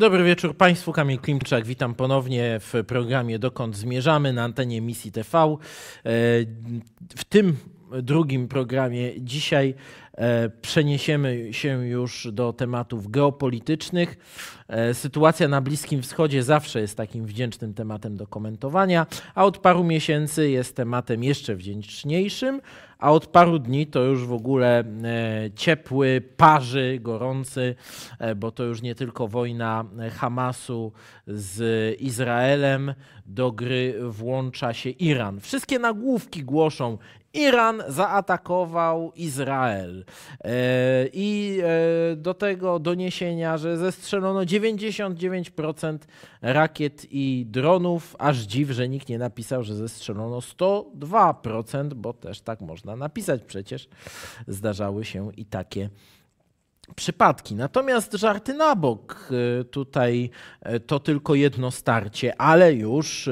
Dobry wieczór Państwu, Kamil Klimczak, witam ponownie w programie Dokąd Zmierzamy na antenie Misji TV. E, w tym drugim programie dzisiaj e, przeniesiemy się już do tematów geopolitycznych. E, sytuacja na Bliskim Wschodzie zawsze jest takim wdzięcznym tematem do komentowania, a od paru miesięcy jest tematem jeszcze wdzięczniejszym, a od paru dni to już w ogóle e, ciepły, parzy, gorący, e, bo to już nie tylko wojna e, Hamasu z Izraelem, do gry włącza się Iran. Wszystkie nagłówki głoszą Iran zaatakował Izrael. E, I e, do tego doniesienia, że zestrzelono 99% rakiet i dronów, aż dziw, że nikt nie napisał, że zestrzelono 102%, bo też tak można napisać przecież. Zdarzały się i takie przypadki. Natomiast żarty na bok, e, tutaj to tylko jedno starcie, ale już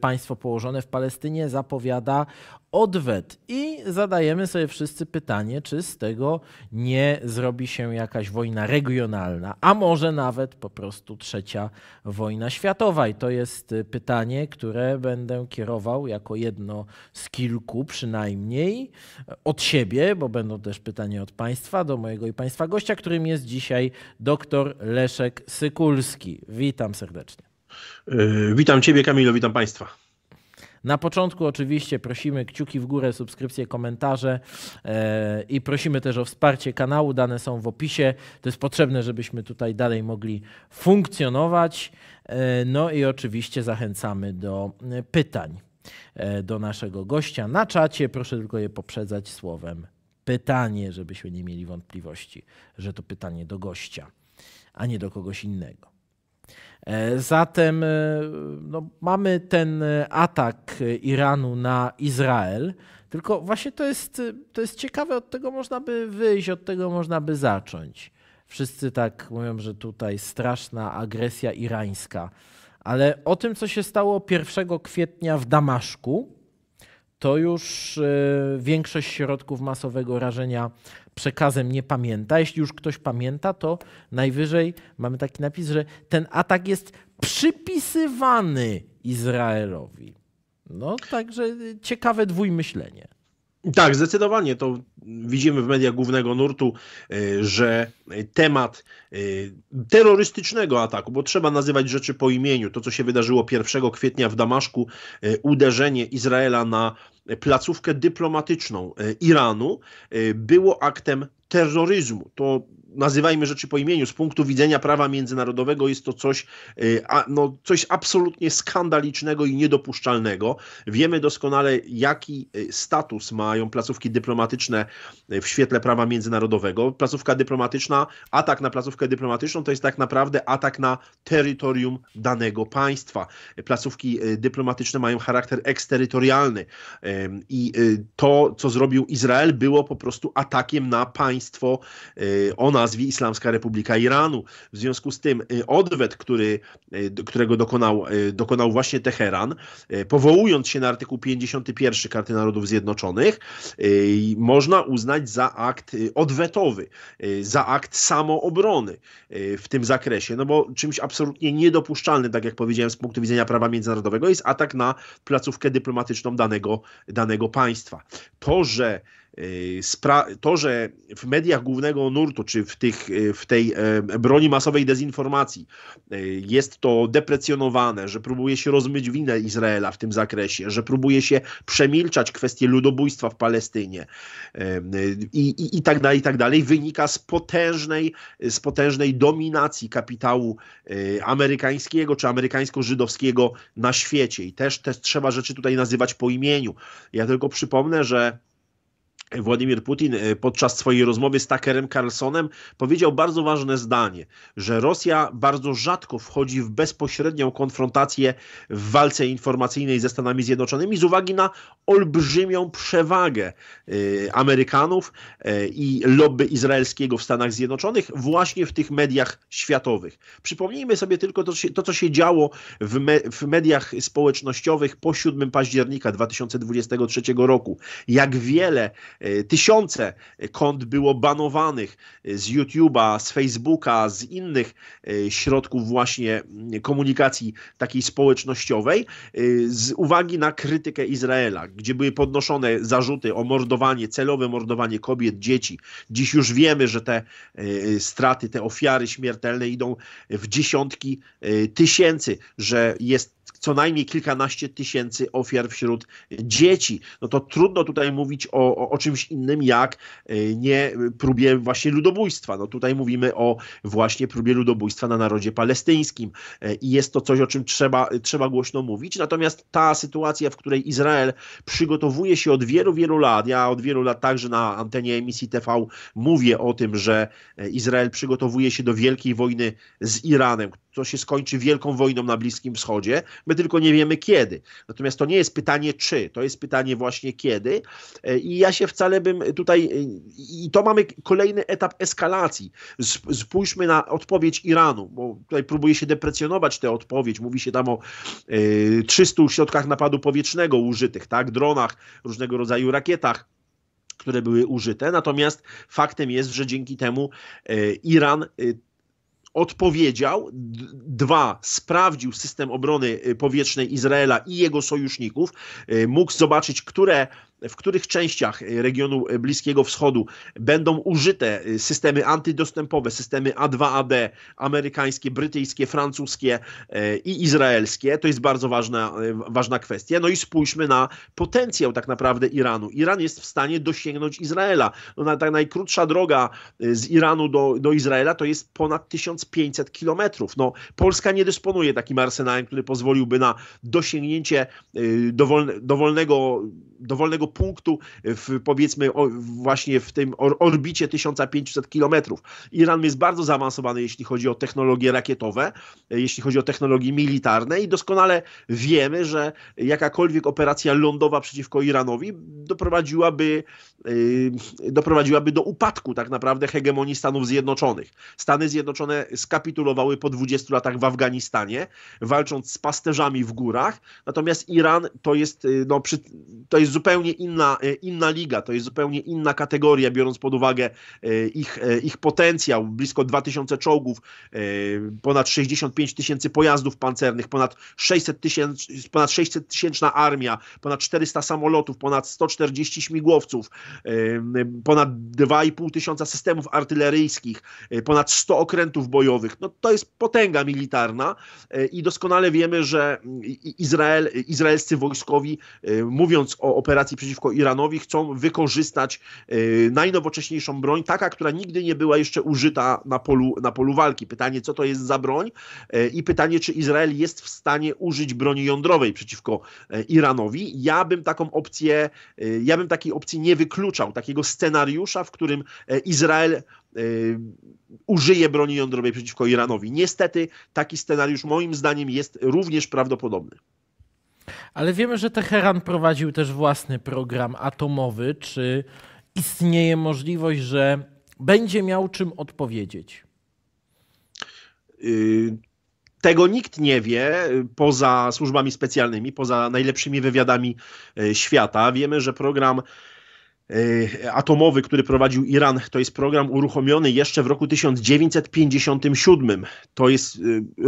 państwo położone w Palestynie zapowiada odwet. I zadajemy sobie wszyscy pytanie, czy z tego nie zrobi się jakaś wojna regionalna, a może nawet po prostu trzecia wojna światowa. I to jest y, pytanie, które będę kierował jako jedno z kilku przynajmniej e, od siebie, bo będą też pytania od Państwa, do mojego i Państwa gościa, którym jest dzisiaj dr Leszek Sykulski. Witam serdecznie. E, witam Ciebie, Kamilo, witam Państwa. Na początku oczywiście prosimy kciuki w górę, subskrypcje, komentarze e, i prosimy też o wsparcie kanału. Dane są w opisie. To jest potrzebne, żebyśmy tutaj dalej mogli funkcjonować. E, no i oczywiście zachęcamy do e, pytań do naszego gościa na czacie. Proszę tylko je poprzedzać słowem pytanie, żebyśmy nie mieli wątpliwości, że to pytanie do gościa, a nie do kogoś innego. E, zatem e, no, mamy ten e, atak Iranu na Izrael. Tylko właśnie to jest, to jest ciekawe, od tego można by wyjść, od tego można by zacząć. Wszyscy tak mówią, że tutaj straszna agresja irańska. Ale o tym, co się stało 1 kwietnia w Damaszku, to już większość środków masowego rażenia przekazem nie pamięta. Jeśli już ktoś pamięta, to najwyżej mamy taki napis, że ten atak jest przypisywany Izraelowi. No, także ciekawe dwójmyślenie. Tak, zdecydowanie to widzimy w mediach głównego nurtu, y, że temat y, terrorystycznego ataku, bo trzeba nazywać rzeczy po imieniu, to co się wydarzyło 1 kwietnia w Damaszku, y, uderzenie Izraela na E, placówkę dyplomatyczną e, Iranu e, było aktem terroryzmu. To nazywajmy rzeczy po imieniu, z punktu widzenia prawa międzynarodowego jest to coś, y, no, coś absolutnie skandalicznego i niedopuszczalnego. Wiemy doskonale, jaki y, status mają placówki dyplomatyczne y, w świetle prawa międzynarodowego. Placówka dyplomatyczna, atak na placówkę dyplomatyczną to jest tak naprawdę atak na terytorium danego państwa. Placówki dyplomatyczne mają charakter eksterytorialny i to, co zrobił Izrael, było po prostu atakiem na państwo. Ona nazwie Islamska Republika Iranu. W związku z tym y, odwet, który, y, którego dokonał, y, dokonał właśnie Teheran, powołując się na artykuł 51 Karty Narodów Zjednoczonych, można uznać za akt odwetowy, za akt samoobrony w tym zakresie, no bo czymś absolutnie niedopuszczalnym, tak jak powiedziałem, z punktu widzenia prawa międzynarodowego jest atak na placówkę dyplomatyczną danego, danego państwa. To, że Y, to, że w mediach głównego nurtu, czy w, tych, y, w tej y, broni masowej dezinformacji jest to deprecjonowane, że próbuje się rozmyć winę Izraela w tym zakresie, że próbuje się przemilczać kwestie ludobójstwa w Palestynie i, i, i tak dalej, i tak dalej, wynika z potężnej, z potężnej dominacji kapitału amerykańskiego czy amerykańsko-żydowskiego na świecie. I też, też trzeba rzeczy tutaj nazywać po imieniu. Ja tylko przypomnę, że Władimir Putin e, podczas swojej rozmowy z Takerem Carlsonem powiedział bardzo ważne zdanie, że Rosja bardzo rzadko wchodzi w bezpośrednią konfrontację w walce informacyjnej ze Stanami Zjednoczonymi z uwagi na olbrzymią przewagę e, Amerykanów e, i lobby izraelskiego w Stanach Zjednoczonych właśnie w tych mediach światowych. Przypomnijmy sobie tylko to, to co się działo w, me, w mediach społecznościowych po 7 października 2023 roku. Jak wiele E, tysiące kont było banowanych e, z YouTube'a, z Facebooka, z innych e, środków właśnie komunikacji takiej społecznościowej z uwagi na krytykę Izraela, gdzie były podnoszone zarzuty o mordowanie, celowe mordowanie kobiet, dzieci. Dziś już wiemy, że te straty, te ofiary śmiertelne idą w dziesiątki tysięcy, że jest co najmniej kilkanaście tysięcy ofiar wśród dzieci. No to trudno tutaj mówić o, o, o czymś innym jak e, nie próbie właśnie ludobójstwa. No tutaj mówimy o właśnie próbie ludobójstwa na narodzie palestyńskim e, i jest to coś, o czym trzeba, trzeba głośno mówić. Natomiast ta sytuacja, w której Izrael przygotowuje się od wielu, wielu lat, ja od wielu lat także na antenie emisji TV mówię o tym, że e, Izrael przygotowuje się do wielkiej wojny z Iranem, co się skończy wielką wojną na Bliskim Wschodzie, my tylko nie wiemy kiedy. Natomiast to nie jest pytanie czy, to jest pytanie właśnie kiedy. E, I ja się wcale bym tutaj, e, i to mamy kolejny etap eskalacji. Spójrzmy na odpowiedź Iranu, bo tutaj próbuje się deprecjonować tę odpowiedź. Mówi się tam o 300 e, środkach napadu powietrznego użytych, tak, dronach, różnego rodzaju rakietach które były użyte. Natomiast faktem jest, że dzięki temu Iran odpowiedział, dwa, sprawdził system obrony y, powietrznej Izraela i jego sojuszników, y, mógł zobaczyć, które w których częściach y, regionu y, Bliskiego Wschodu będą użyte y, systemy antydostępowe, systemy A2AD, amerykańskie, brytyjskie, francuskie i izraelskie. To jest bardzo ważna, ważna kwestia. No i spójrzmy na potencjał tak naprawdę Iranu. Iran jest w stanie dosięgnąć Izraela. No, ta najkrótsza droga z Iranu do, do Izraela to jest ponad 1500 kilometrów. No, Polska nie dysponuje takim arsenałem, który pozwoliłby na dosięgnięcie dowolne, dowolnego, dowolnego punktu w, powiedzmy o, właśnie w tym orbicie 1500 km. Iran jest bardzo zaawansowany, jeśli chodzi o technologie rakietowe, jeśli chodzi o technologie militarne i doskonale wiemy, że jakakolwiek operacja lądowa przeciwko Iranowi doprowadziłaby, y, doprowadziłaby do upadku tak naprawdę hegemonii Stanów Zjednoczonych. Stany Zjednoczone skapitulowały po 20 latach w Afganistanie, walcząc z pasterzami w górach, natomiast Iran to jest, y, no, przy, to jest zupełnie inna, e, inna liga, to jest zupełnie inna kategoria, biorąc pod uwagę e, ich, e, ich potencjał, blisko 2000 czołgów, ponad 65 tysięcy pojazdów pancernych, ponad 600 tysięcy, ponad 600 tysięczna armia, ponad 400 samolotów, ponad 140 śmigłowców, ponad 2,5 tysiąca systemów artyleryjskich, ponad 100 okrętów bojowych. No to jest potęga militarna i doskonale wiemy, że Izrael, izraelscy wojskowi, mówiąc o operacji przeciwko Iranowi chcą wykorzystać y, najnowocześniejszą broń, taka, która nigdy nie była jeszcze użyta na polu, na polu walki. Pytanie, co to jest za broń y, i pytanie, czy Izrael jest w stanie użyć broni jądrowej przeciwko y, Iranowi. Ja bym taką opcję, ja bym takiej opcji nie wykluczał, takiego scenariusza, w którym Izrael użyje broni jądrowej przeciwko Iranowi. Niestety taki scenariusz moim zdaniem jest również prawdopodobny. Ale wiemy, że Teheran prowadził też własny program atomowy. Czy istnieje możliwość, że będzie miał czym odpowiedzieć? Y, tego nikt nie wie y, poza służbami specjalnymi, poza najlepszymi wywiadami y, świata. Wiemy, że program E, atomowy, który prowadził Iran. To jest program uruchomiony jeszcze w roku 1957. To jest e,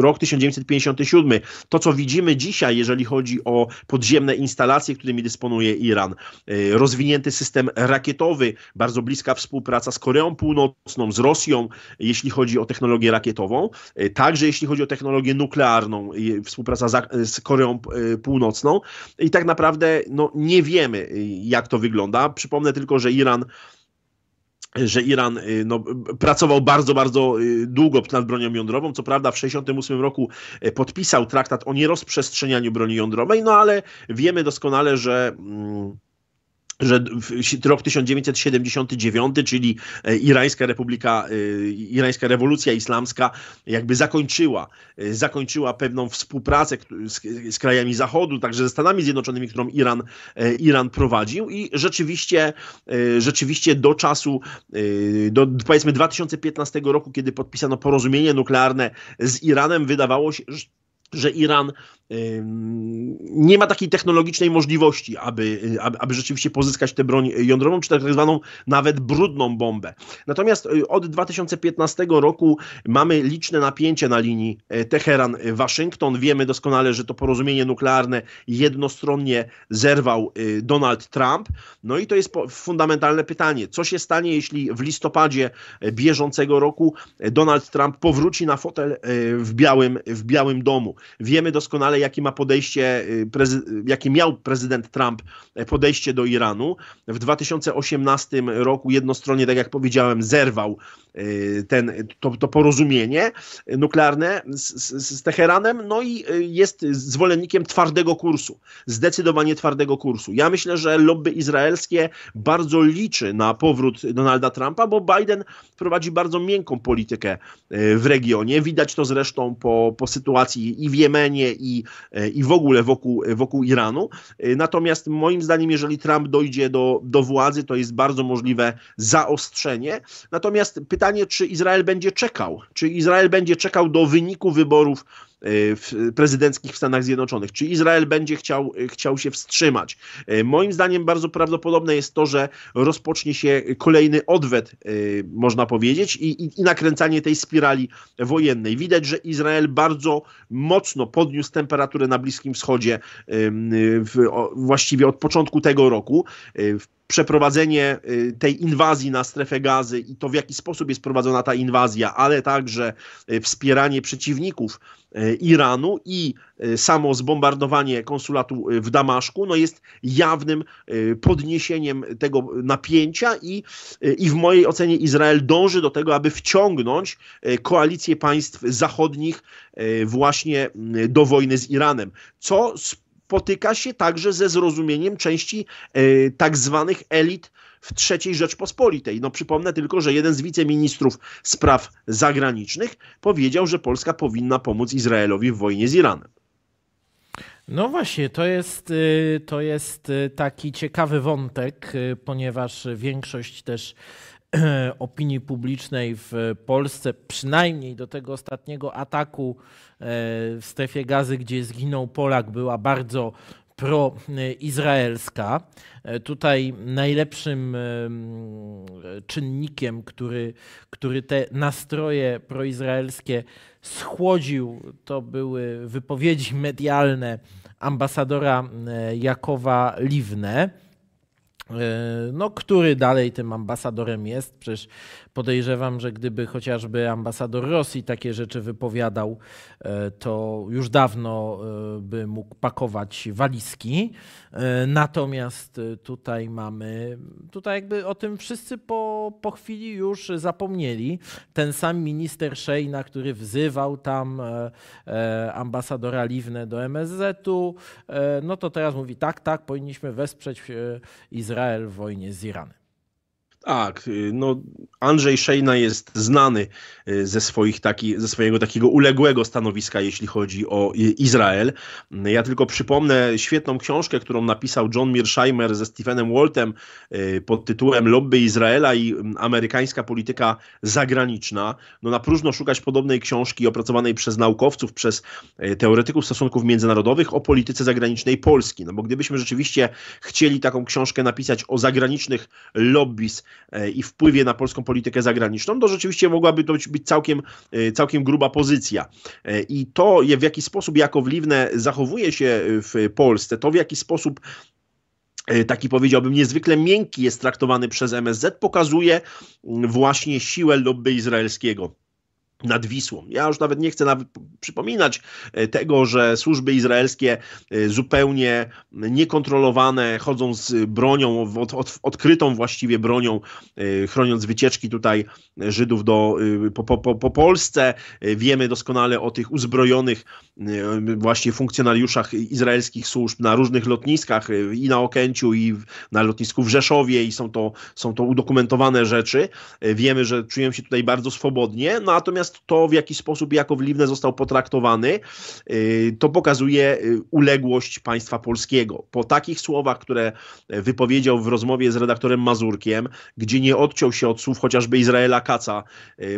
rok 1957. To, co widzimy dzisiaj, jeżeli chodzi o podziemne instalacje, którymi dysponuje Iran, e, rozwinięty system rakietowy, bardzo bliska współpraca z Koreą Północną, z Rosją, jeśli chodzi o technologię rakietową, także jeśli chodzi o technologię nuklearną, współpraca z Koreą Północną. I tak naprawdę no, nie wiemy, jak to wygląda. Przypomnę, Tyle tylko, że Iran że Iran y, no, pracował bardzo, bardzo y, długo nad bronią jądrową. Co prawda w 1968 roku y, podpisał traktat o nierozprzestrzenianiu broni jądrowej, no ale wiemy doskonale, że... Mm, że rok 1979, czyli e, Irańska Republika, e, Irańska Rewolucja Islamska jakby zakończyła, e, zakończyła pewną współpracę z, z, krajami Zachodu, także ze Stanami Zjednoczonymi, którą Iran, Iran prowadził i rzeczywiście, rzeczywiście do czasu, do powiedzmy 2015 roku, kiedy podpisano porozumienie nuklearne z Iranem, wydawało się, że Iran nie ma takiej technologicznej możliwości, aby, aby, aby rzeczywiście pozyskać tę broń jądrową, czy tak zwaną nawet brudną bombę. Natomiast y, od 2015 roku mamy liczne napięcie na linii e, Teheran-Waszyngton. Wiemy doskonale, że to porozumienie nuklearne jednostronnie zerwał y, Donald Trump. No i to jest fundamentalne pytanie, co się stanie, jeśli w listopadzie e, bieżącego roku e, Donald Trump powróci na fotel w Białym, w Białym Domu. Wiemy doskonale, jakie ma podejście jakie miał prezydent Trump e, podejście do Iranu. W 2018 roku jednostronnie, tak jak powiedziałem, zerwał Y, ten, to, to porozumienie nuklearne z, z, z, Teheranem, no i y, jest zwolennikiem twardego kursu, zdecydowanie twardego kursu. Ja myślę, że lobby izraelskie bardzo liczy na powrót Donalda Trumpa, bo Biden prowadzi bardzo miękką politykę y, w regionie. Widać to zresztą po, po sytuacji i w Jemenie, i, i w ogóle wokół, wokół Iranu. Natomiast moim zdaniem, jeżeli Trump dojdzie do, do władzy, to jest bardzo możliwe zaostrzenie. Natomiast pytanie, pytanie, czy Izrael będzie czekał. Czy Izrael będzie czekał do wyniku wyborów E, prezydenckich w Stanach Zjednoczonych. Czy Izrael będzie chciał, e, chciał się wstrzymać? E, moim zdaniem bardzo prawdopodobne jest to, że rozpocznie się kolejny odwet, można powiedzieć, i, i, i nakręcanie tej spirali wojennej. Widać, że Izrael bardzo mocno podniósł temperaturę na Bliskim Wschodzie w, właściwie od początku tego roku przeprowadzenie tej inwazji na strefę gazy i to, w jaki sposób jest prowadzona ta inwazja, ale także wspieranie przeciwników Iranu i e, samo zbombardowanie konsulatu e, w Damaszku no jest jawnym e, podniesieniem tego napięcia i, i w mojej ocenie Izrael dąży do tego, aby wciągnąć koalicję państw zachodnich właśnie do wojny z Iranem, co spotyka się także ze zrozumieniem części tak zwanych elit w III Rzeczpospolitej. No przypomnę tylko, że jeden z wiceministrów spraw zagranicznych powiedział, że Polska powinna pomóc Izraelowi w wojnie z Iranem. No właśnie, to jest, y, to jest y, taki ciekawy wątek, y, ponieważ większość też opinii publicznej w Polsce, przynajmniej do tego ostatniego ataku e, w strefie gazy, gdzie zginął Polak, była bardzo proizraelska. E, tutaj najlepszym czynnikiem, który, który te nastroje proizraelskie schłodził, to były wypowiedzi medialne ambasadora e, Jakowa Liwne e, no, który dalej tym ambasadorem jest. Przecież Podejrzewam, że gdyby chociażby ambasador Rosji takie rzeczy wypowiadał, e, to już dawno e, by mógł pakować walizki. E, natomiast tutaj mamy, tutaj jakby o tym wszyscy po, po chwili już zapomnieli. Ten sam minister Szejna, który wzywał tam ambasadora liwne do MSZ-u, no to teraz mówi tak, tak, powinniśmy wesprzeć Izrael w wojnie z Iranem. Tak, y, no Andrzej Szejna jest znany y, ze, swoich taki, ze swojego takiego uległego stanowiska, jeśli chodzi o y, Izrael. Ja tylko przypomnę świetną książkę, którą napisał John Mearsheimer ze Stephenem Waltem pod tytułem Lobby Izraela i amerykańska polityka zagraniczna. No na próżno szukać podobnej książki opracowanej przez naukowców, przez teoretyków stosunków międzynarodowych o polityce zagranicznej Polski. No bo gdybyśmy rzeczywiście chcieli taką książkę napisać o zagranicznych lobbies E, i wpływie na polską politykę zagraniczną, to rzeczywiście mogłaby to być całkiem, e, całkiem gruba pozycja. E, I to, w jaki sposób Jakow Liwne zachowuje się w Polsce, to w jaki sposób taki powiedziałbym niezwykle miękki jest traktowany przez MSZ, pokazuje właśnie siłę lobby izraelskiego nad Wisłą. Ja już nawet nie chcę nawet przypominać e, tego, że służby izraelskie e, zupełnie niekontrolowane chodzą z bronią, od, od, odkrytą właściwie bronią, e, chroniąc wycieczki tutaj Żydów do, po, po, po Polsce. Wiemy doskonale o tych uzbrojonych Y, właśnie funkcjonariuszach izraelskich służb na różnych lotniskach y, i na Okęciu i na lotnisku w Rzeszowie i są to, są to udokumentowane rzeczy. Y, wiemy, że czujemy się tutaj bardzo swobodnie, no natomiast to w jaki sposób jako wliwne został potraktowany, to pokazuje uległość państwa polskiego. Po takich słowach, które wypowiedział w rozmowie z redaktorem Mazurkiem, gdzie nie odciął się od słów chociażby Izraela Kaca,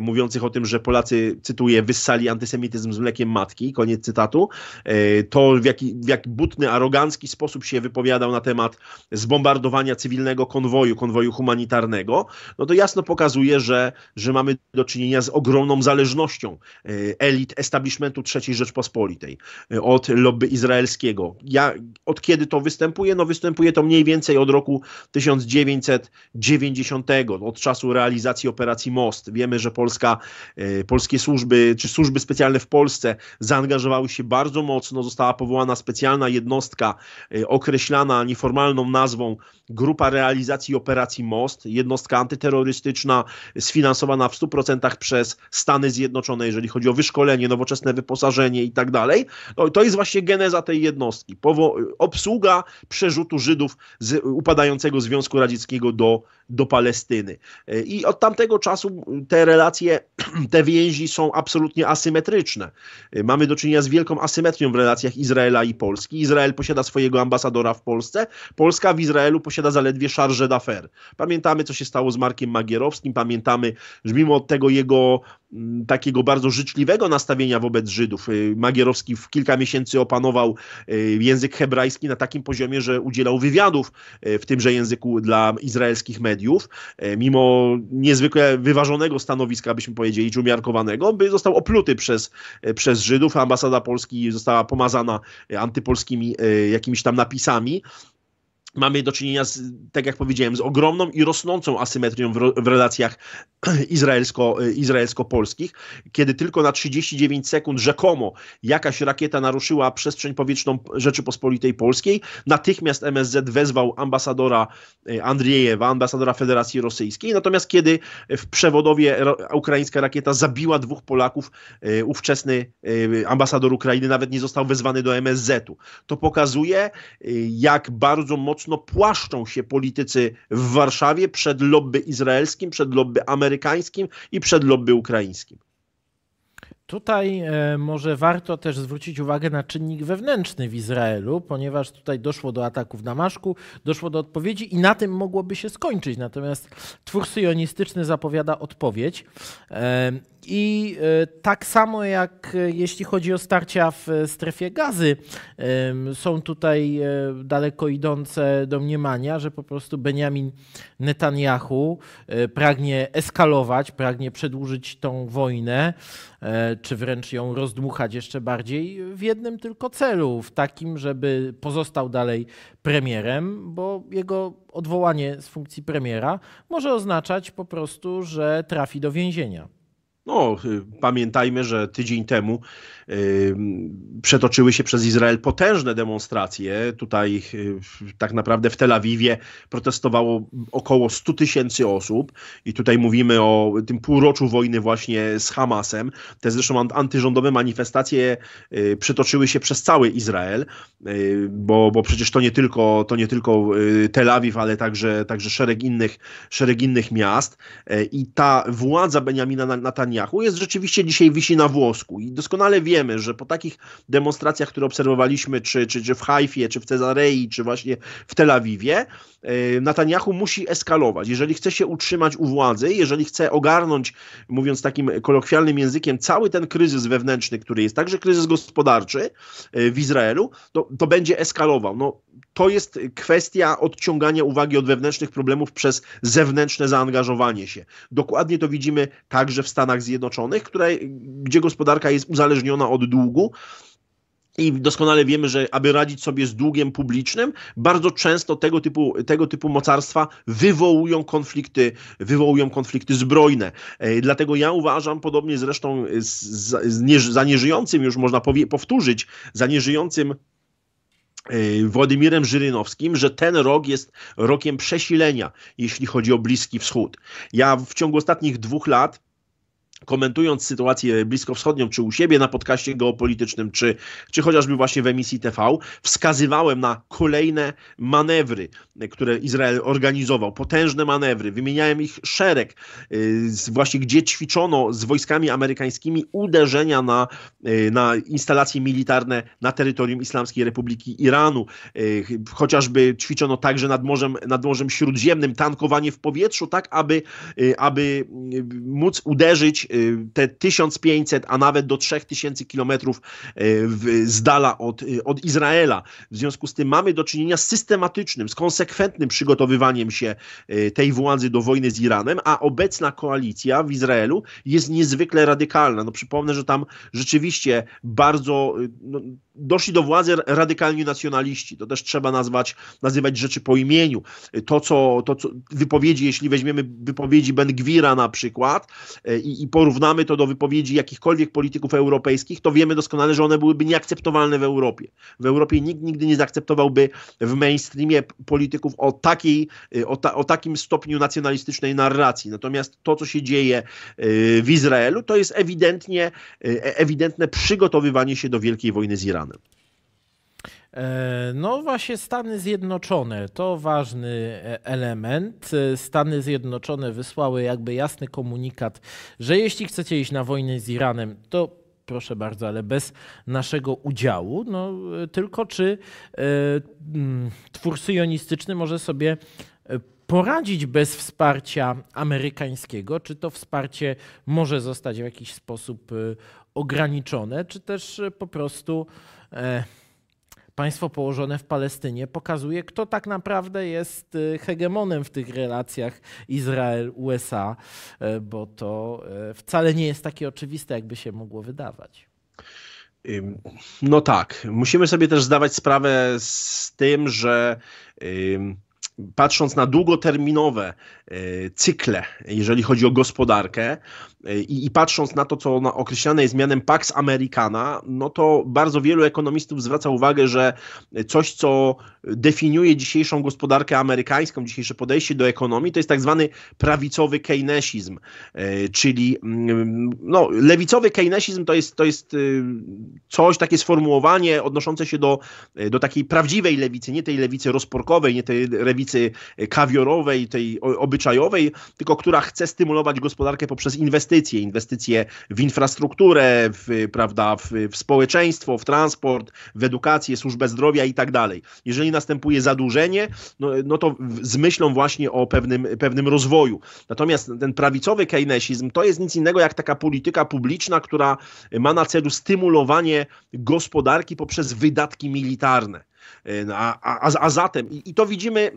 mówiących o tym, że Polacy, cytuję, wyssali antysemityzm z mlekiem matki, koniec cytatu, e, to w jaki, w jaki butny, arogancki sposób się wypowiadał na temat zbombardowania cywilnego konwoju, konwoju humanitarnego, no to jasno pokazuje, że, że mamy do czynienia z ogromną zależnością e, elit establishmentu III Rzeczpospolitej e, od lobby izraelskiego. Ja, od kiedy to występuje? No występuje to mniej więcej od roku 1990, od czasu realizacji operacji Most. Wiemy, że Polska, polskie służby, czy służby specjalne w Polsce zaangażowały rozwijały się bardzo mocno. Została powołana specjalna jednostka y, określana nieformalną nazwą Grupa Realizacji Operacji Most, jednostka antyterrorystyczna y, sfinansowana w 100% przez Stany Zjednoczone, jeżeli chodzi o wyszkolenie, nowoczesne wyposażenie i tak dalej. To jest właśnie geneza tej jednostki. Powo- y, obsługa przerzutu Żydów z upadającego Związku Radzieckiego do, do Palestyny. I od tamtego czasu te relacje, te więzi są absolutnie asymetryczne. Mamy do czynienia z wielką asymetrią w relacjach Izraela i Polski. Izrael posiada swojego ambasadora w Polsce, Polska w Izraelu posiada zaledwie charge d'affaires. Pamiętamy, co się stało z Markiem Magierowskim, pamiętamy, że mimo tego jego takiego bardzo życzliwego nastawienia wobec Żydów. Y, Magierowski w kilka miesięcy opanował y, język hebrajski na takim poziomie, że udzielał wywiadów y, w tymże języku dla izraelskich mediów, mimo niezwykle wyważonego stanowiska, byśmy powiedzieli, czy umiarkowanego, by został opluty przez, przez Żydów. Ambasada Polski została pomazana antypolskimi jakimiś tam napisami mamy do czynienia, z, tak jak powiedziałem, z ogromną i rosnącą asymetrią w, w relacjach izraelsko, y, izraelsko-polskich, kiedy tylko na 39 sekund rzekomo jakaś rakieta naruszyła przestrzeń powietrzną Rzeczypospolitej Polskiej, natychmiast MSZ wezwał ambasadora y, Andriejewa, ambasadora Federacji Rosyjskiej, natomiast kiedy w przewodowie ukraińska rakieta zabiła dwóch Polaków, y, ówczesny ambasador Ukrainy nawet nie został wezwany do MSZ-u. To pokazuje, jak bardzo mocno mocno płaszczą się politycy w Warszawie przed lobby izraelskim, przed lobby amerykańskim i przed lobby ukraińskim. Tutaj e, może warto też zwrócić uwagę na czynnik wewnętrzny w Izraelu, ponieważ tutaj doszło do ataku w Damaszku, doszło do odpowiedzi i na tym mogłoby się skończyć. Natomiast twór syjonistyczny zapowiada odpowiedź. E, I e, tak samo jak jeśli chodzi o starcia w strefie gazy, są tutaj daleko idące domniemania, że po prostu Benjamin Netanyahu pragnie eskalować, pragnie przedłużyć tą wojnę. E, czy wręcz ją rozdmuchać jeszcze bardziej w jednym tylko celu, w takim, żeby pozostał dalej premierem, bo jego odwołanie z funkcji premiera może oznaczać po prostu, że trafi do więzienia. No, y, pamiętajmy, że tydzień temu y, przetoczyły się przez Izrael potężne demonstracje. Tutaj y, tak naprawdę w Tel Awiwie protestowało około 100 tysięcy osób i tutaj mówimy o tym półroczu wojny właśnie z Hamasem. Te zresztą antyrządowe manifestacje przetoczyły się przez cały Izrael, bo, bo przecież to nie tylko, to nie tylko Tel Awiw, ale także, także szereg, innych, szereg innych miast. I ta władza Benjamina Netanyahu Netanyahu jest rzeczywiście dzisiaj wisi na włosku i doskonale wiemy, że po takich demonstracjach, które obserwowaliśmy, czy, czy, czy w Haifie, czy w Cezarei, czy właśnie w Tel Awiwie, e, Netanyahu musi eskalować. Jeżeli chce się utrzymać u władzy, jeżeli chce ogarnąć, mówiąc takim kolokwialnym językiem, cały ten kryzys wewnętrzny, który jest także kryzys gospodarczy e, w Izraelu, to, to będzie eskalował. No, to jest kwestia odciągania uwagi od wewnętrznych problemów przez zewnętrzne zaangażowanie się. Dokładnie to widzimy także w Stanach Stanach Zjednoczonych, gdzie gospodarka jest uzależniona od długu. I doskonale wiemy, że aby radzić sobie z długiem publicznym, bardzo często tego typu, tego typu mocarstwa wywołują konflikty, wywołują konflikty zbrojne. E, dlatego ja uważam, podobnie zresztą z, z, z nie, za nieżyjącym, już można powie, powtórzyć, za nieżyjącym e, Władimirem Żyrynowskim, że ten rok jest rokiem przesilenia, jeśli chodzi o Bliski Wschód. Ja w ciągu ostatnich dwóch lat komentując sytuację bliskowschodnią, czy u siebie na podcaście geopolitycznym, czy, czy chociażby właśnie w emisji TV, wskazywałem na kolejne manewry, które Izrael organizował, potężne manewry, wymieniałem ich szereg, y, właśnie gdzie ćwiczono z wojskami amerykańskimi uderzenia na, y, na instalacje militarne na terytorium Islamskiej Republiki Iranu, y, chociażby ćwiczono także nad Morzem, nad Morzem Śródziemnym, tankowanie w powietrzu, tak aby, aby móc uderzyć Y, te 1500, a nawet do 3000 kilometrów y, z dala od, y, od Izraela. W związku z tym mamy do czynienia z systematycznym, z konsekwentnym przygotowywaniem się tej władzy do wojny z Iranem, a obecna koalicja w Izraelu jest niezwykle radykalna. No przypomnę, że tam rzeczywiście bardzo no, doszli do władzy radykalni nacjonaliści. To też trzeba nazwać, nazywać rzeczy po imieniu. To, co, to, co wypowiedzi, jeśli weźmiemy wypowiedzi Ben Gwira na przykład e, i, i, porównamy to do wypowiedzi jakichkolwiek polityków europejskich, to wiemy doskonale, że one byłyby nieakceptowalne w Europie. W Europie nikt nigdy nie zaakceptowałby w mainstreamie polityków o, takiej, e, o, ta, o takim stopniu nacjonalistycznej narracji. Natomiast to, co się dzieje e, w Izraelu, to jest ewidentnie, ewidentne przygotowywanie się do wielkiej wojny z Iranem. E, no właśnie Stany Zjednoczone to ważny e, element. E, Stany Zjednoczone wysłały jakby jasny komunikat, że jeśli chcecie iść na wojnę z Iranem, to proszę bardzo, ale bez naszego udziału. No, tylko czy twór syjonistyczny może sobie poradzić bez wsparcia amerykańskiego? Czy to wsparcie może zostać w jakiś sposób y, ograniczone, czy też y, po prostu e, państwo położone w Palestynie pokazuje, kto tak naprawdę jest y, hegemonem w tych relacjach Izrael-USA, e, bo to e, wcale nie jest takie oczywiste, jakby się mogło wydawać. No tak. Musimy sobie też zdawać sprawę z tym, że patrząc na długoterminowe e, cykle, jeżeli chodzi o gospodarkę, E, I, I, patrząc na to, co określane jest mianem Pax Americana, no to bardzo wielu ekonomistów zwraca uwagę, że coś, co definiuje dzisiejszą gospodarkę amerykańską, dzisiejsze podejście do ekonomii, to jest tak zwany prawicowy keynesizm, e, czyli mm, no, lewicowy keynesizm to jest, to jest y, coś, takie sformułowanie odnoszące się do, e, do takiej prawdziwej lewicy, nie tej lewicy rozporkowej, nie tej lewicy kawiorowej, tej obyczajowej, tylko która chce stymulować gospodarkę poprzez inwestycje inwestycje, inwestycje w infrastrukturę, w, prawda, w, w społeczeństwo, w transport, w edukację, służbę zdrowia i tak dalej. Jeżeli następuje zadłużenie, no, no to z myślą właśnie o pewnym, pewnym rozwoju. Natomiast ten prawicowy keynesizm to jest nic innego jak taka polityka publiczna, która ma na celu stymulowanie gospodarki poprzez wydatki militarne. E, no, a, a, a zatem, i, i to widzimy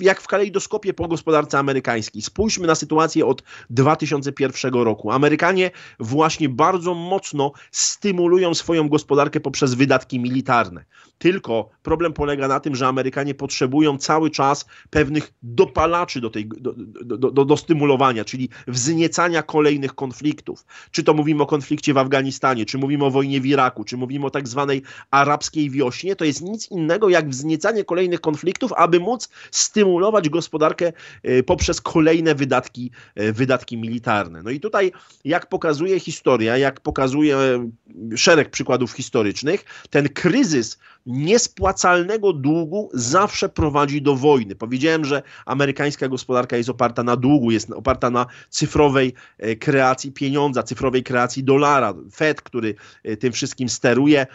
jak w kalejdoskopie po gospodarce amerykańskiej. Spójrzmy na sytuację od 2001 roku. Amerykanie właśnie bardzo mocno stymulują swoją gospodarkę poprzez wydatki militarne. Tylko problem polega na tym, że Amerykanie potrzebują cały czas pewnych dopalaczy do, tej, do, do, do, do stymulowania, czyli wzniecania kolejnych konfliktów. Czy to mówimy o konflikcie w Afganistanie, czy mówimy o wojnie w Iraku, czy mówimy o tak zwanej arabskiej wiośnie, to jest nic innego innego jak wzniecanie kolejnych konfliktów, aby móc stymulować gospodarkę e, poprzez kolejne wydatki, e, wydatki militarne. No i tutaj, jak pokazuje historia, jak pokazuje e, szereg przykładów historycznych, ten kryzys niespłacalnego długu zawsze prowadzi do wojny. Powiedziałem, że amerykańska gospodarka jest oparta na długu, jest oparta na cyfrowej kreacji pieniądza, cyfrowej kreacji dolara. Fed, który tym wszystkim steruje,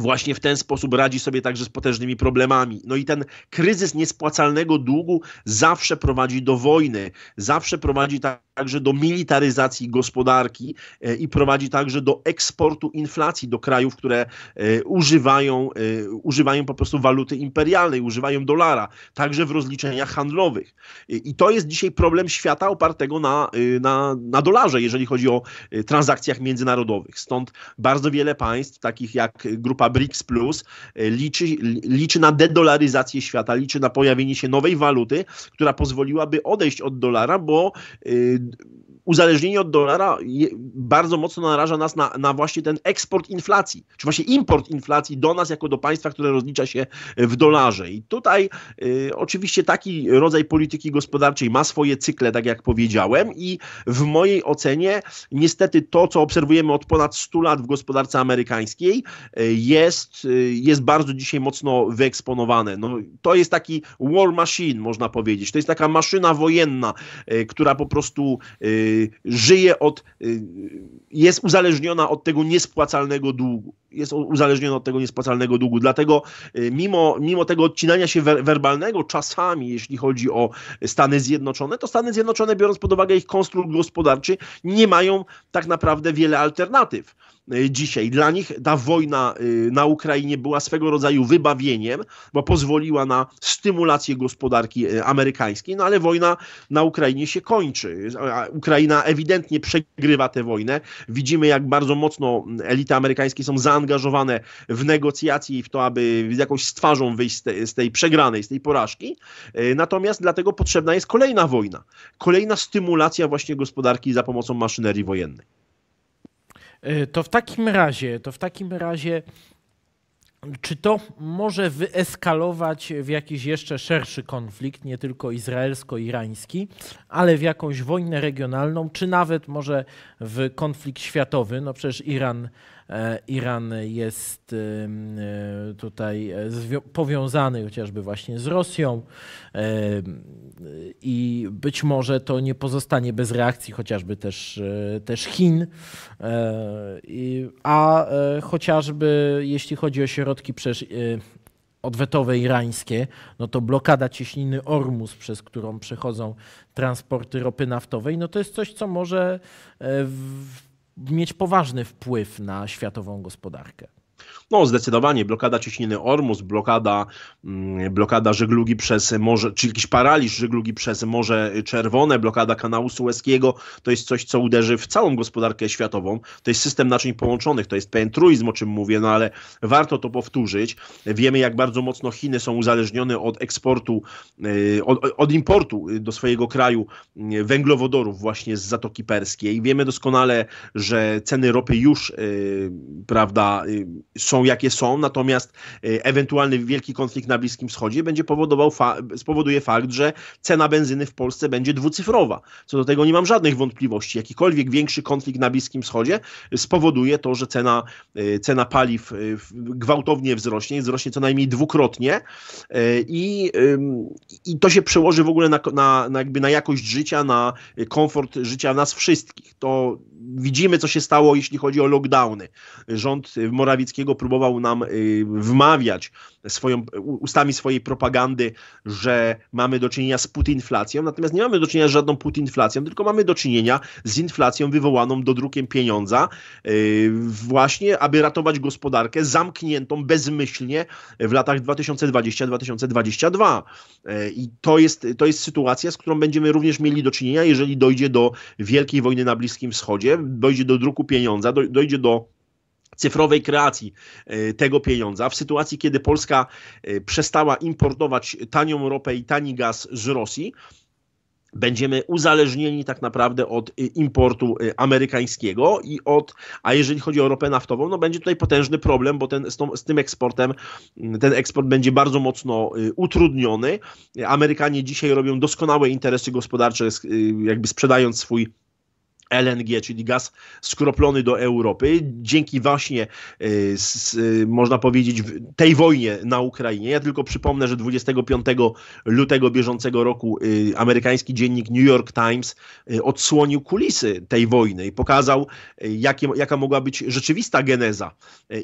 właśnie w ten sposób radzi sobie także z potężnymi problemami. No i ten kryzys niespłacalnego długu zawsze prowadzi do wojny, zawsze prowadzi tak także do militaryzacji gospodarki e, i prowadzi także do eksportu inflacji do krajów, które e, używają, e, używają po prostu waluty imperialnej, używają dolara, także w rozliczeniach handlowych. I to jest dzisiaj problem świata opartego na, na, na dolarze, jeżeli chodzi o transakcjach międzynarodowych. Stąd bardzo wiele państw, takich jak grupa BRICS, Plus, liczy, liczy na dedolaryzację świata, liczy na pojawienie się nowej waluty, która pozwoliłaby odejść od dolara, bo uzależnienie od dolara bardzo mocno naraża nas na, na, właśnie ten eksport inflacji, czy właśnie import inflacji do nas jako do państwa, które rozlicza się w dolarze. I tutaj y, oczywiście taki rodzaj polityki gospodarczej ma swoje cykle, tak jak powiedziałem, i w mojej ocenie niestety to, co obserwujemy od ponad 100 lat w gospodarce amerykańskiej, y, jest, y, jest bardzo dzisiaj mocno wyeksponowane. No, to jest taki war machine, można powiedzieć. To jest taka maszyna wojenna, y, która po prostu Y, żyje od, y, jest uzależniona od tego niespłacalnego długu jest uzależniony od tego niespłacalnego długu. Dlatego y, mimo, mimo tego odcinania się wer werbalnego czasami, jeśli chodzi o Stany Zjednoczone, to Stany Zjednoczone, biorąc pod uwagę ich konstrukt gospodarczy, nie mają tak naprawdę wiele alternatyw y, dzisiaj. Dla nich ta wojna y, na Ukrainie była swego rodzaju wybawieniem, bo pozwoliła na stymulację gospodarki amerykańskiej, no ale wojna na Ukrainie się kończy. Ukraina ewidentnie przegrywa tę wojnę. Widzimy, jak bardzo mocno elity amerykańskie są zaangażowane zaangażowane w negocjacje i w to, aby jakoś z twarzą wyjść z, z tej przegranej, z tej porażki. E, natomiast dlatego potrzebna jest kolejna wojna, kolejna stymulacja właśnie gospodarki za pomocą maszynerii wojennej. E, to w takim razie, to w takim razie czy to może wyeskalować w jakiś jeszcze szerszy konflikt, nie tylko izraelsko-irański, ale w jakąś wojnę regionalną, czy nawet może w konflikt światowy? No przecież Iran E, Iran jest e, tutaj e, powiązany chociażby właśnie z Rosją i być może to nie pozostanie bez reakcji chociażby też, też Chin, a chociażby jeśli chodzi o środki odwetowe irańskie, no to blokada cieśniny Ormus, przez którą przechodzą transporty ropy naftowej, no to jest coś, co może w mieć poważny wpływ na światową gospodarkę. No, zdecydowanie blokada cieśniny Ormus, blokada, mm, blokada żeglugi przez Morze, czy jakiś paraliż żeglugi przez Morze Czerwone, blokada kanału Sueskiego, to jest coś, co uderzy w całą gospodarkę światową. To jest system naczyń połączonych, to jest pewien truizm, o czym mówię, no ale warto to powtórzyć. Wiemy, jak bardzo mocno Chiny są uzależnione od eksportu, y, od, od importu do swojego kraju y, węglowodorów właśnie z Zatoki Perskiej. Wiemy doskonale, że ceny ropy już, y, prawda, są są jakie są, natomiast y, ewentualny wielki konflikt na Bliskim Wschodzie będzie powodował fa spowoduje fakt, że cena benzyny w Polsce będzie dwucyfrowa. Co do tego nie mam żadnych wątpliwości. Jakikolwiek większy konflikt na Bliskim Wschodzie y, spowoduje to, że cena, y, cena paliw gwałtownie wzrośnie, wzrośnie co najmniej dwukrotnie i, i to się przełoży w ogóle na, na, na, jakby na jakość życia, na komfort życia nas wszystkich. To widzimy, co się stało, jeśli chodzi o lockdowny. Rząd Morawieckiego próbował nam y, wmawiać swoją, ustami swojej propagandy, że mamy do czynienia z putinflacją, natomiast nie mamy do czynienia z żadną putinflacją, tylko mamy do czynienia z inflacją wywołaną dodrukiem pieniądza, y, właśnie aby ratować gospodarkę zamkniętą bezmyślnie w latach 2020-2022. E, I to jest, to jest sytuacja, z którą będziemy również mieli do czynienia, jeżeli dojdzie do wielkiej wojny na Bliskim Wschodzie, dojdzie do druku pieniądza, dojdzie do cyfrowej kreacji e, tego pieniądza, w sytuacji, kiedy Polska e, przestała importować tanią ropę i tani gaz z Rosji, będziemy uzależnieni tak naprawdę od e, importu amerykańskiego i od, a jeżeli chodzi o ropę naftową, no będzie tutaj potężny problem, bo ten, z, tą, z tym eksportem, ten eksport będzie bardzo mocno utrudniony. Amerykanie dzisiaj robią doskonałe interesy gospodarcze, jakby sprzedając swój LNG, czyli gaz skroplony do Europy, dzięki właśnie, e, można powiedzieć, tej wojnie na Ukrainie. Ja tylko przypomnę, że 25 lutego bieżącego roku e, amerykański dziennik New York Times e, odsłonił kulisy tej wojny i pokazał, jakie, jaka mogła być rzeczywista geneza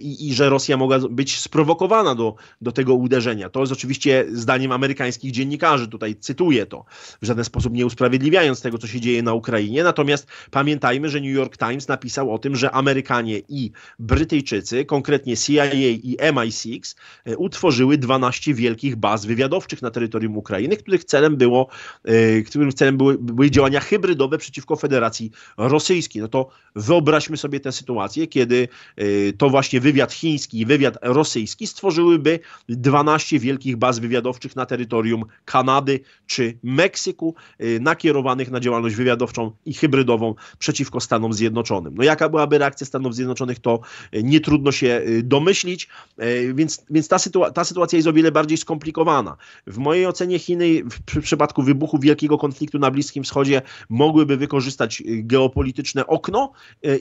i, i, że Rosja mogła być sprowokowana do, do tego uderzenia. To jest oczywiście zdaniem amerykańskich dziennikarzy, tutaj cytuję to, w żaden sposób nie usprawiedliwiając tego, co się dzieje na Ukrainie. Natomiast Pamiętajmy, że New York Times napisał o tym, że Amerykanie i Brytyjczycy, konkretnie CIA i MI6, e, utworzyły 12 wielkich baz wywiadowczych na terytorium Ukrainy, których celem było, e, których celem były, były działania hybrydowe przeciwko Federacji Rosyjskiej. No to wyobraźmy sobie tę sytuację, kiedy e, to właśnie wywiad chiński i wywiad rosyjski stworzyłyby 12 wielkich baz wywiadowczych na terytorium Kanady czy Meksyku, nakierowanych na działalność wywiadowczą i hybrydową przeciwko Stanom Zjednoczonym. No jaka byłaby reakcja Stanów Zjednoczonych, to e, nie trudno się e, domyślić, e, więc, więc ta, sytua ta sytuacja jest o wiele bardziej skomplikowana. W mojej ocenie Chiny w przypadku wybuchu wielkiego konfliktu na Bliskim Wschodzie mogłyby wykorzystać geopolityczne okno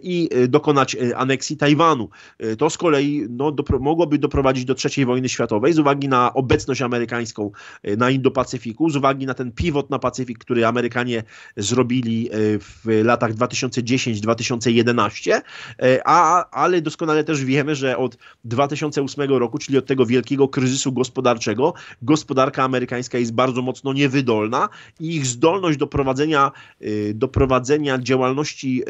i dokonać aneksji Tajwanu. To z kolei no, dopro mogłoby doprowadzić do trzeciej wojny światowej z uwagi na obecność amerykańską na Indo-Pacyfiku, z uwagi na ten pivot na Pacyfik, który Amerykanie zrobili w latach latach 2010-2011, e, a, ale doskonale też wiemy, że od 2008 roku, czyli od tego wielkiego kryzysu gospodarczego, gospodarka amerykańska jest bardzo mocno niewydolna i ich zdolność do prowadzenia, e, do prowadzenia działalności e,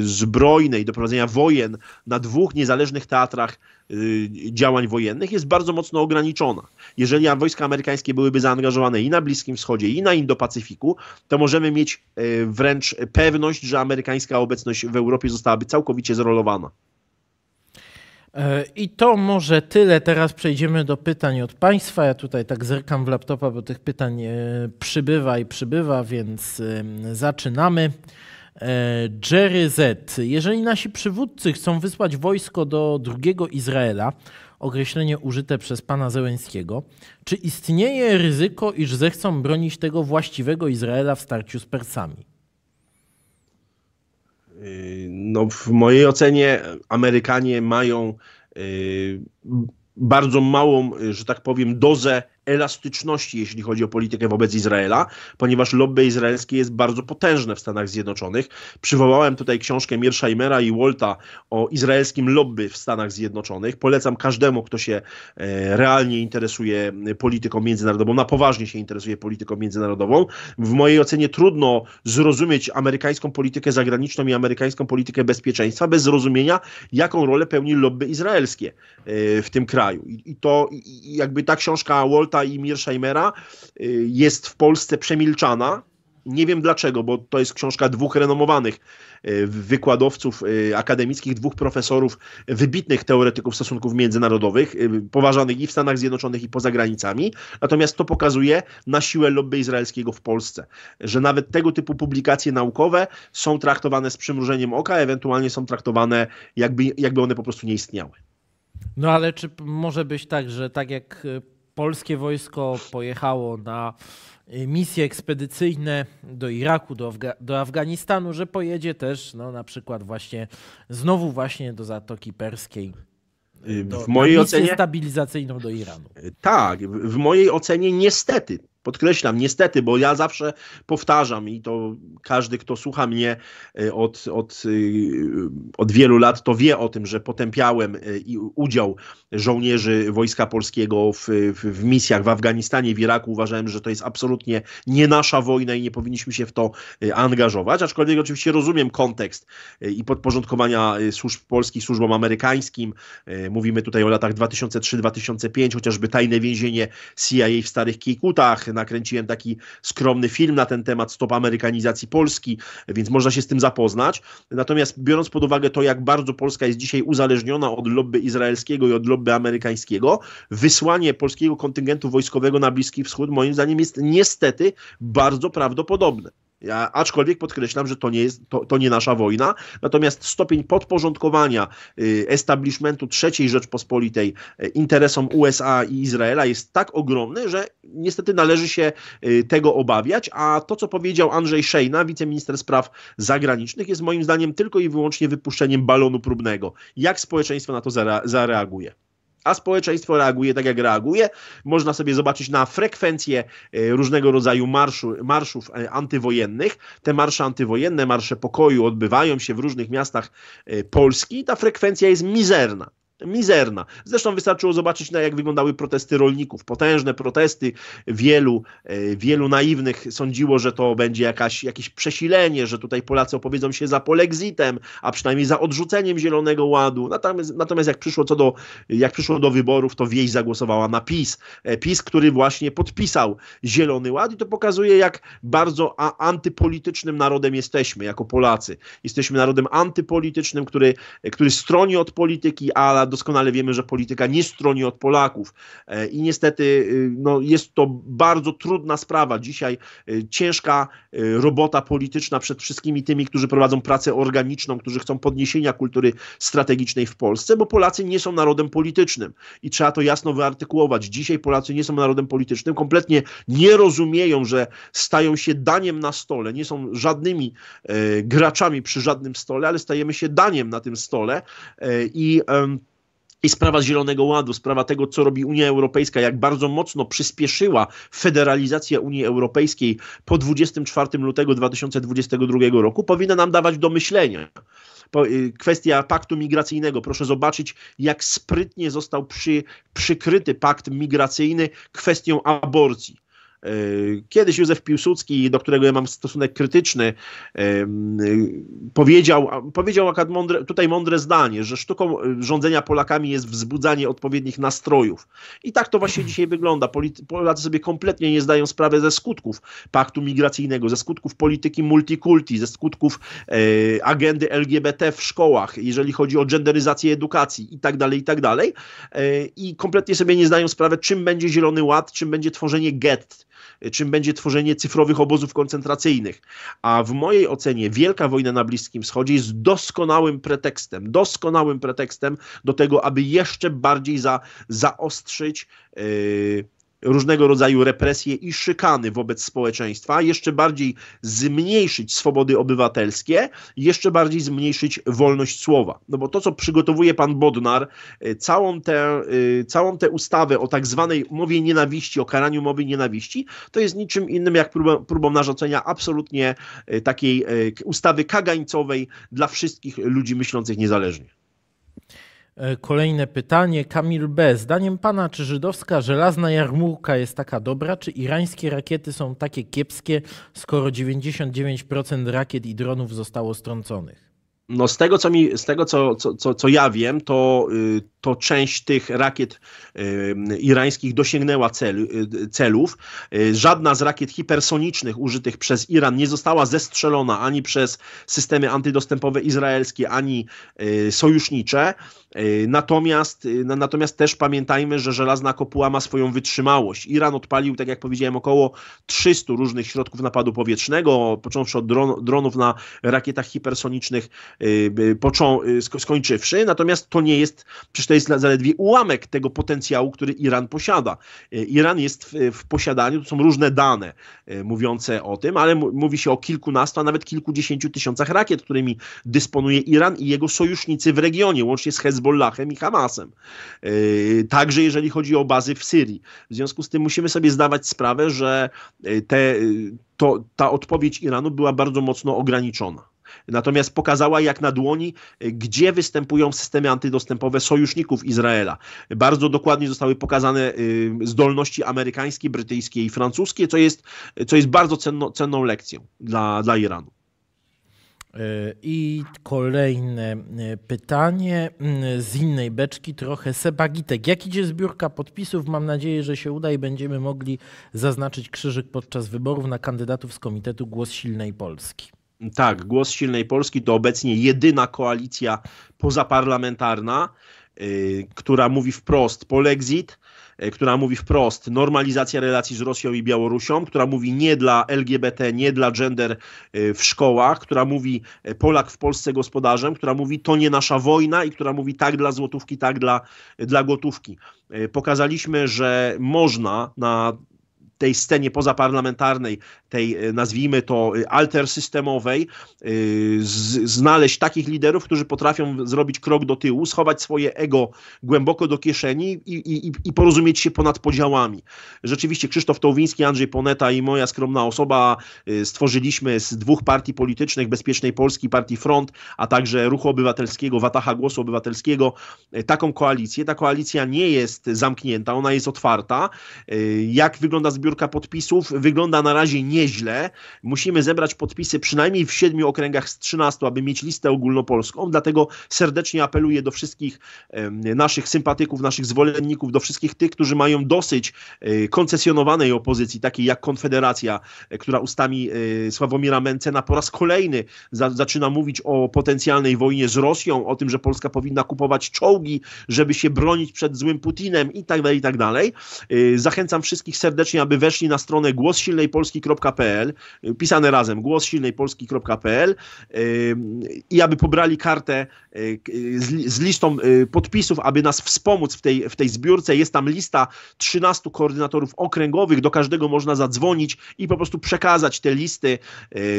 zbrojnej, do prowadzenia wojen na dwóch niezależnych teatrach Y, działań wojennych jest bardzo mocno ograniczona. Jeżeli wojska amerykańskie byłyby zaangażowane i na Bliskim Wschodzie, i na Indo-Pacyfiku, to możemy mieć y, wręcz pewność, że amerykańska obecność w Europie zostałaby całkowicie zrolowana. E, I to może tyle. Teraz przejdziemy do pytań od Państwa. Ja tutaj tak zerkam w laptopa, bo tych pytań e, przybywa i przybywa, więc zaczynamy. E, Jerry Z. Jeżeli nasi przywódcy chcą wysłać wojsko do drugiego Izraela, określenie użyte przez pana Zełenskiego, czy istnieje ryzyko, iż zechcą bronić tego właściwego Izraela w starciu z Persami? Y, no, w mojej ocenie Amerykanie mają y, bardzo małą, y, że tak powiem, dozę elastyczności, jeśli chodzi o politykę wobec Izraela, ponieważ lobby izraelskie jest bardzo potężne w Stanach Zjednoczonych. Przywołałem tutaj książkę Mersheimera i Wolta o izraelskim lobby w Stanach Zjednoczonych. Polecam każdemu, kto się e, realnie interesuje polityką międzynarodową, na poważnie się interesuje polityką międzynarodową. W mojej ocenie trudno zrozumieć amerykańską politykę zagraniczną i amerykańską politykę bezpieczeństwa bez zrozumienia, jaką rolę pełni lobby izraelskie e, w tym kraju. I to jakby ta książka Wolta i Mirsheimera y, jest w Polsce przemilczana. Nie wiem dlaczego, bo to jest książka dwóch renomowanych y, wykładowców y, akademickich, dwóch profesorów, wybitnych teoretyków stosunków międzynarodowych, poważanych i w Stanach Zjednoczonych, i poza granicami. Natomiast to pokazuje na siłę lobby izraelskiego w Polsce, że nawet tego typu publikacje naukowe są traktowane z przymrużeniem oka, ewentualnie są traktowane jakby, jakby one po prostu nie istniały. No ale czy może być tak, że tak jak polskie wojsko pojechało na y, misje ekspedycyjne do Iraku, do, Afga do Afganistanu, że pojedzie też no, na przykład właśnie znowu właśnie do Zatoki Perskiej. Y, do, w mojej ocenie stabilizacyjną do Iranu. Y, tak, w mojej ocenie niestety Podkreślam, niestety, bo ja zawsze powtarzam i to każdy, kto słucha mnie y, od, od, y, y, od wielu lat, to wie o tym, że potępiałem udział żołnierzy Wojska Polskiego w, w, w misjach w Afganistanie, w Iraku. Uważałem, że to jest absolutnie nie nasza wojna i nie powinniśmy się w to angażować. Aczkolwiek oczywiście rozumiem kontekst i podporządkowania służb polskich służbom amerykańskim. Mówimy tutaj o latach 2003-2005, chociażby tajne więzienie CIA w Starych kikutach nakręciłem taki skromny film na ten temat Stop Amerykanizacji Polski, więc można się z tym zapoznać. Natomiast biorąc pod uwagę to, jak bardzo Polska jest dzisiaj uzależniona od lobby izraelskiego i od lobby amerykańskiego, wysłanie polskiego kontyngentu wojskowego na Bliski Wschód moim zdaniem jest niestety bardzo prawdopodobne. Ja, aczkolwiek podkreślam, że to nie, jest, to, to nie nasza wojna, natomiast stopień podporządkowania y, establishmentu III Rzeczpospolitej y, interesom USA i Izraela jest tak ogromny, że niestety należy się y, tego obawiać, a to, co powiedział Andrzej Szejna, wiceminister spraw zagranicznych, jest moim zdaniem tylko i wyłącznie wypuszczeniem balonu próbnego. Jak społeczeństwo na to zareaguje? a społeczeństwo reaguje tak, jak reaguje. Można sobie zobaczyć na frekwencję e, różnego rodzaju marszu, marszów e, antywojennych. Te marsze antywojenne, marsze pokoju odbywają się w różnych miastach e, Polski. Ta frekwencja jest mizerna mizerna. Zresztą wystarczyło zobaczyć, na jak wyglądały protesty rolników. Potężne protesty, wielu, e, wielu naiwnych sądziło, że to będzie jakaś, jakieś przesilenie, że tutaj Polacy opowiedzą się za polexitem, a przynajmniej za odrzuceniem Zielonego Ładu. Natomiast, natomiast jak, przyszło co do, jak przyszło do wyborów, to wieś zagłosowała na PiS. E, PiS, który właśnie podpisał Zielony Ład i to pokazuje, jak bardzo antypolitycznym narodem jesteśmy jako Polacy. Jesteśmy narodem antypolitycznym, który, który stroni od polityki, a doskonale wiemy, że polityka nie stroni od Polaków. E, I niestety e, no, jest to bardzo trudna sprawa. Dzisiaj e, ciężka robota polityczna przed wszystkimi tymi, którzy prowadzą pracę organiczną, którzy chcą podniesienia kultury strategicznej w Polsce, bo Polacy nie są narodem politycznym i trzeba to jasno wyartykułować. Dzisiaj Polacy nie są narodem politycznym, kompletnie nie rozumieją, że stają się daniem na stole, nie są żadnymi graczami przy żadnym stole, ale stajemy się daniem na tym stole i i sprawa Zielonego Ładu, sprawa tego, co robi Unia Europejska, jak bardzo mocno przyspieszyła federalizacja Unii Europejskiej po 24 lutego 2022 roku, powinna nam dawać do myślenia y, kwestia paktu migracyjnego. Proszę zobaczyć, jak sprytnie został przy, przykryty pakt migracyjny kwestią aborcji. E, kiedyś Józef Piłsudski, do którego ja mam stosunek krytyczny, e, powiedział, powiedział akurat mądre, tutaj mądre zdanie, że sztuką e, rządzenia Polakami jest wzbudzanie odpowiednich nastrojów. I tak to właśnie dzisiaj wygląda. Polacy sobie kompletnie nie zdają sprawy ze skutków paktu migracyjnego, ze skutków polityki multikulti, ze skutków agendy LGBT w szkołach, jeżeli chodzi o genderyzację edukacji i tak dalej, i tak dalej. I kompletnie sobie nie zdają sprawy, czym będzie Zielony Ład, czym będzie tworzenie gett, Y, czym będzie tworzenie cyfrowych obozów koncentracyjnych. A w mojej ocenie wielka wojna na Bliskim Wschodzie jest doskonałym pretekstem, doskonałym pretekstem do tego, aby jeszcze bardziej za, zaostrzyć. Yy, różnego rodzaju represje i szykany wobec społeczeństwa, jeszcze bardziej zmniejszyć swobody obywatelskie, jeszcze bardziej zmniejszyć wolność słowa. No bo to, co przygotowuje pan Bodnar, e, całą tę, e, całą tę ustawę o tak zwanej mowie nienawiści, o karaniu mowy nienawiści, to jest niczym innym jak próbą, próbą narzucenia absolutnie e, takiej ustawy kagańcowej dla wszystkich ludzi myślących niezależnie. E, kolejne pytanie. Kamil B. Zdaniem pana, czy żydowska żelazna jarmułka jest taka dobra, czy irańskie rakiety są takie kiepskie, skoro 99% rakiet i dronów zostało strąconych? No z tego, co, mi, z tego co, co, co, co ja wiem, to y, to część tych rakiet y, irańskich dosięgnęła cel, y, celów. Y, żadna z rakiet hipersonicznych użytych przez Iran nie została zestrzelona ani przez systemy antydostępowe izraelskie, ani sojusznicze. Natomiast, natomiast też pamiętajmy, że żelazna kopuła ma swoją wytrzymałość. Iran odpalił, tak jak powiedziałem, około 300 różnych środków napadu powietrznego, począwszy od dron, dronów na rakietach hipersonicznych, począ, skończywszy. Natomiast to nie jest, przecież to jest zaledwie ułamek tego potencjału, który Iran posiada. E, Iran jest w, w posiadaniu, to są różne dane e, mówiące o tym, ale mówi się o kilkunastu, a nawet kilkudziesięciu tysiącach rakiet, którymi dysponuje Iran i jego sojusznicy w regionie, łącznie z Hezbollahem i Hamasem. E, także jeżeli chodzi o bazy w Syrii. W związku z tym musimy sobie zdawać sprawę, że te, to, ta odpowiedź Iranu była bardzo mocno ograniczona. Natomiast pokazała jak na dłoni, e, gdzie występują systemy antydostępowe sojuszników Izraela. Bardzo dokładnie zostały pokazane e, zdolności amerykańskie, brytyjskie i francuskie, co jest, co jest bardzo cenno, cenną lekcją dla, dla Iranu. E, I kolejne pytanie mm, z innej beczki, trochę Sebagitek. Jak idzie zbiórka podpisów? Mam nadzieję, że się uda i będziemy mogli zaznaczyć krzyżyk podczas wyborów na kandydatów z Komitetu Głos Silnej Polski. Tak, głos silnej Polski to obecnie jedyna koalicja pozaparlamentarna, y, która mówi wprost polexit, lexit, y, która mówi wprost normalizacja relacji z Rosją i Białorusią, która mówi nie dla LGBT, nie dla gender y, w szkołach, która mówi Polak w Polsce gospodarzem, która mówi to nie nasza wojna i która mówi tak dla złotówki, tak dla, dla gotówki. Pokazaliśmy, że można na tej scenie pozaparlamentarnej, tej e, nazwijmy to e, altersystemowej, e, znaleźć takich liderów, którzy potrafią zrobić krok do tyłu, schować swoje ego głęboko do kieszeni i, i, i porozumieć się ponad podziałami. Rzeczywiście Krzysztof Tołwiński, Andrzej Poneta i moja skromna osoba stworzyliśmy z dwóch partii politycznych, Bezpiecznej Polski, Partii Front, a także Ruchu Obywatelskiego, Wataha Głosu Obywatelskiego, taką koalicję. Ta koalicja nie jest zamknięta, ona jest otwarta. Jak wygląda zbiór zbiórka podpisów wygląda na razie nieźle. Musimy zebrać podpisy przynajmniej w siedmiu okręgach z 13, aby mieć listę ogólnopolską. Dlatego serdecznie apeluję do wszystkich naszych sympatyków, naszych zwolenników, do wszystkich tych, którzy mają dosyć e, koncesjonowanej opozycji, takiej jak Konfederacja, e, która ustami e, Sławomira Mencena po raz kolejny zaczyna mówić o potencjalnej wojnie z Rosją, o tym, że Polska powinna kupować czołgi, żeby się bronić przed złym Putinem i tak dalej, i tak dalej. Zachęcam wszystkich serdecznie, aby aby weszli na stronę głossilnejpolski.pl, y, pisane razem głossilnejpolski.pl y, i aby pobrali kartę y, z listą podpisów, aby nas wspomóc w tej, w tej zbiórce. Jest tam lista 13 koordynatorów okręgowych, do każdego można zadzwonić i po prostu przekazać te listy,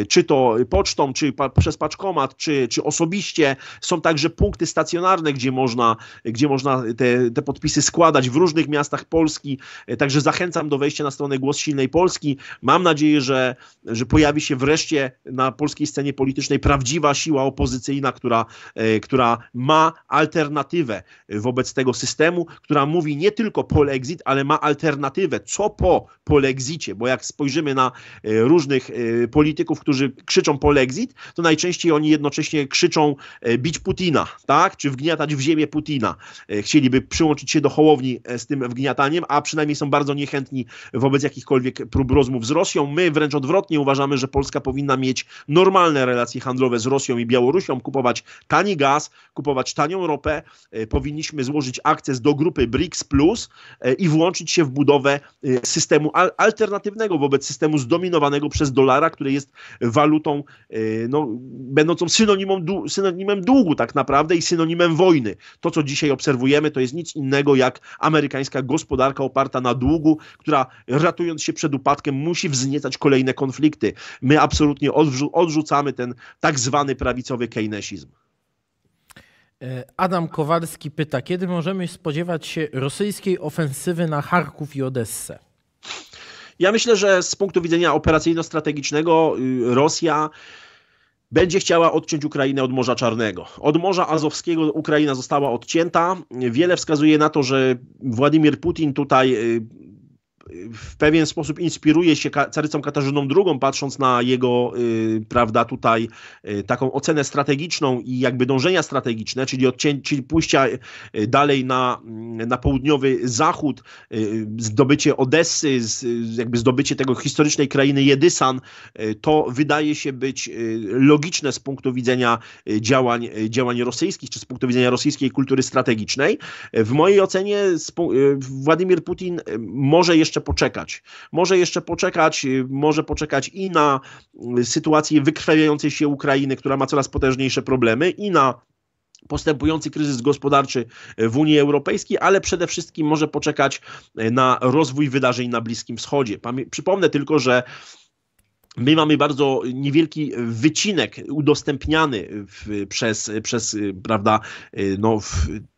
czy to pocztą, czy pa przez paczkomat, czy, czy osobiście. Są także punkty stacjonarne, gdzie można, gdzie można te, te podpisy składać w różnych miastach Polski. Także zachęcam do wejścia na stronę strony głos silnej Polski. Mam nadzieję, że, że pojawi się wreszcie na polskiej scenie politycznej prawdziwa siła opozycyjna, która, e, która ma alternatywę wobec tego systemu, która mówi nie tylko polexit, ale ma alternatywę, co po polexicie, bo jak spojrzymy na e, różnych e, polityków, którzy krzyczą polexit, to najczęściej oni jednocześnie krzyczą bić Putina, tak? Czy wgniatać w ziemię Putina. Chcieliby przyłączyć się do hołowni z tym wgniataniem, a przynajmniej są bardzo niechętni wobec wobec jakichkolwiek prób rozmów z Rosją. My wręcz odwrotnie uważamy, że Polska powinna mieć normalne relacje handlowe z Rosją i Białorusią, kupować tani gaz, kupować tanią ropę. E, powinniśmy złożyć akces do grupy BRICS Plus e, i włączyć się w budowę e, systemu alternatywnego wobec systemu zdominowanego przez dolara, który jest walutą no, będącą synonimą, synonimem długu tak naprawdę i synonimem wojny. To, co dzisiaj obserwujemy, to jest nic innego jak amerykańska gospodarka oparta na długu, która ratując się przed upadkiem, musi wzniecać kolejne konflikty. My absolutnie odrzu odrzucamy ten tak zwany prawicowy keynesizm. E, Adam Kowalski pyta, kiedy możemy spodziewać się rosyjskiej ofensywy na Charków i Odessę? Ja myślę, że z punktu widzenia operacyjno-strategicznego y, Rosja będzie chciała odciąć Ukrainę od Morza Czarnego. Od Morza Azowskiego Ukraina została odcięta. Wiele wskazuje na to, że Władimir Putin tutaj y, w pewien sposób inspiruje się carycą Katarzyną II, patrząc na jego, y, prawda, tutaj y, taką ocenę strategiczną i jakby dążenia strategiczne, czyli, odcię- czyli pójścia y, dalej na, mm, na południowy zachód, zdobycie Odessy, z, jakby zdobycie tego historycznej krainy Jedysan, to wydaje się być logiczne z punktu widzenia działań, działań rosyjskich, czy z punktu widzenia rosyjskiej kultury strategicznej. W mojej ocenie Władimir Putin może jeszcze jeszcze poczekać. Może jeszcze poczekać, y, może poczekać i na y, sytuację wykrwawiającej się Ukrainy, która ma coraz potężniejsze problemy, i na postępujący kryzys gospodarczy y, w Unii Europejskiej, ale przede wszystkim może poczekać na rozwój wydarzeń na Bliskim Wschodzie. Przypomnę tylko, że My mamy bardzo niewielki wycinek udostępniany w, przez, przez prawda, no,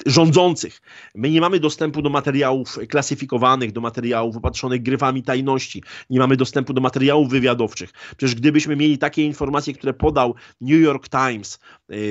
rządzących. My nie mamy dostępu do materiałów klasyfikowanych, do materiałów opatrzonych gryfami tajności, nie mamy dostępu do materiałów wywiadowczych. Przecież gdybyśmy mieli takie informacje, które podał New York Times